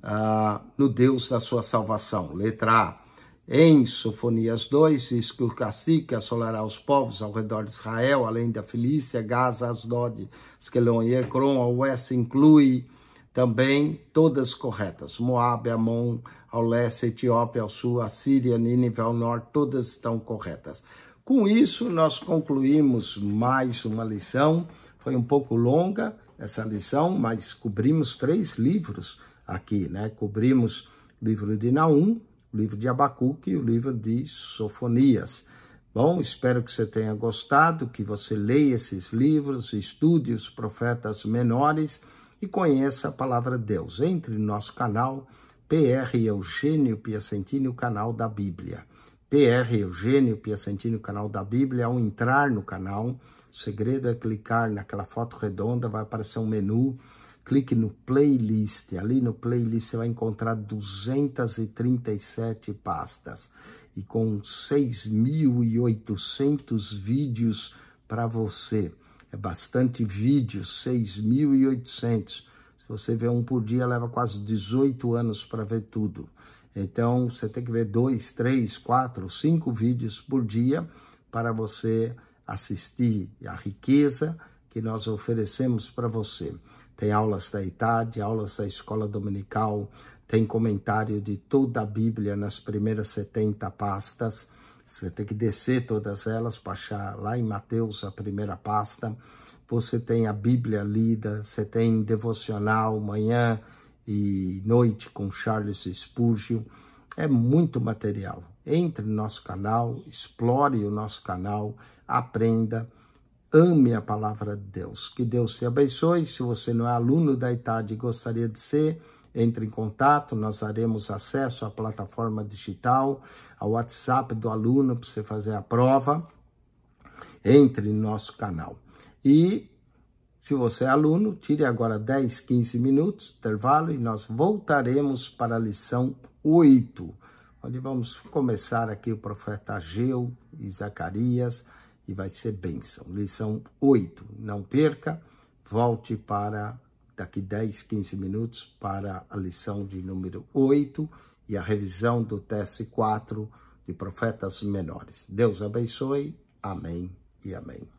A: ah, no Deus da sua salvação. Letra A. Em Sofonias 2, diz que o cacique assolará os povos ao redor de Israel, além da Filícia, Gaza, Asdod, Esquelon e Ecrom. Ao oeste inclui também todas corretas. Moab, Amon, ao leste, Etiópia, ao sul, Assíria, Nínive, ao norte, todas estão corretas. Com isso, nós concluímos mais uma lição. Foi um pouco longa essa lição, mas cobrimos três livros aqui, né? Cobrimos o livro de Naum, o livro de Abacuque e o livro de Sofonias. Bom, espero que você tenha gostado, que você leia esses livros, estude os profetas menores e conheça a palavra de Deus. Entre no nosso canal PR Eugênio Piacentini, o canal da Bíblia. PR Eugênio Piacentini, o canal da Bíblia. Ao entrar no canal, o segredo é clicar naquela foto redonda, vai aparecer um menu clique no playlist. Ali no playlist você vai encontrar 237 pastas e com 6.800 vídeos para você. É bastante vídeo, 6.800. Se você vê um por dia, leva quase 18 anos para ver tudo. Então, você tem que ver dois, três, quatro, cinco vídeos por dia para você assistir a riqueza que nós oferecemos para você tem aulas da idade, aulas da escola dominical, tem comentário de toda a Bíblia nas primeiras 70 pastas. Você tem que descer todas elas para achar lá em Mateus a primeira pasta. Você tem a Bíblia lida, você tem devocional manhã e noite com Charles Spurgeon. É muito material. Entre no nosso canal, explore o nosso canal, aprenda ame a palavra de Deus. Que Deus te abençoe. Se você não é aluno da ITAD e gostaria de ser, entre em contato, nós daremos acesso à plataforma digital, ao WhatsApp do aluno para você fazer a prova. Entre no nosso canal. E se você é aluno, tire agora 10, 15 minutos, intervalo, e nós voltaremos para a lição 8, onde vamos começar aqui o profeta Ageu e Zacarias e vai ser bênção. Lição 8, não perca, volte para daqui 10, 15 minutos para a lição de número 8 e a revisão do teste 4 de profetas menores. Deus abençoe, amém e amém.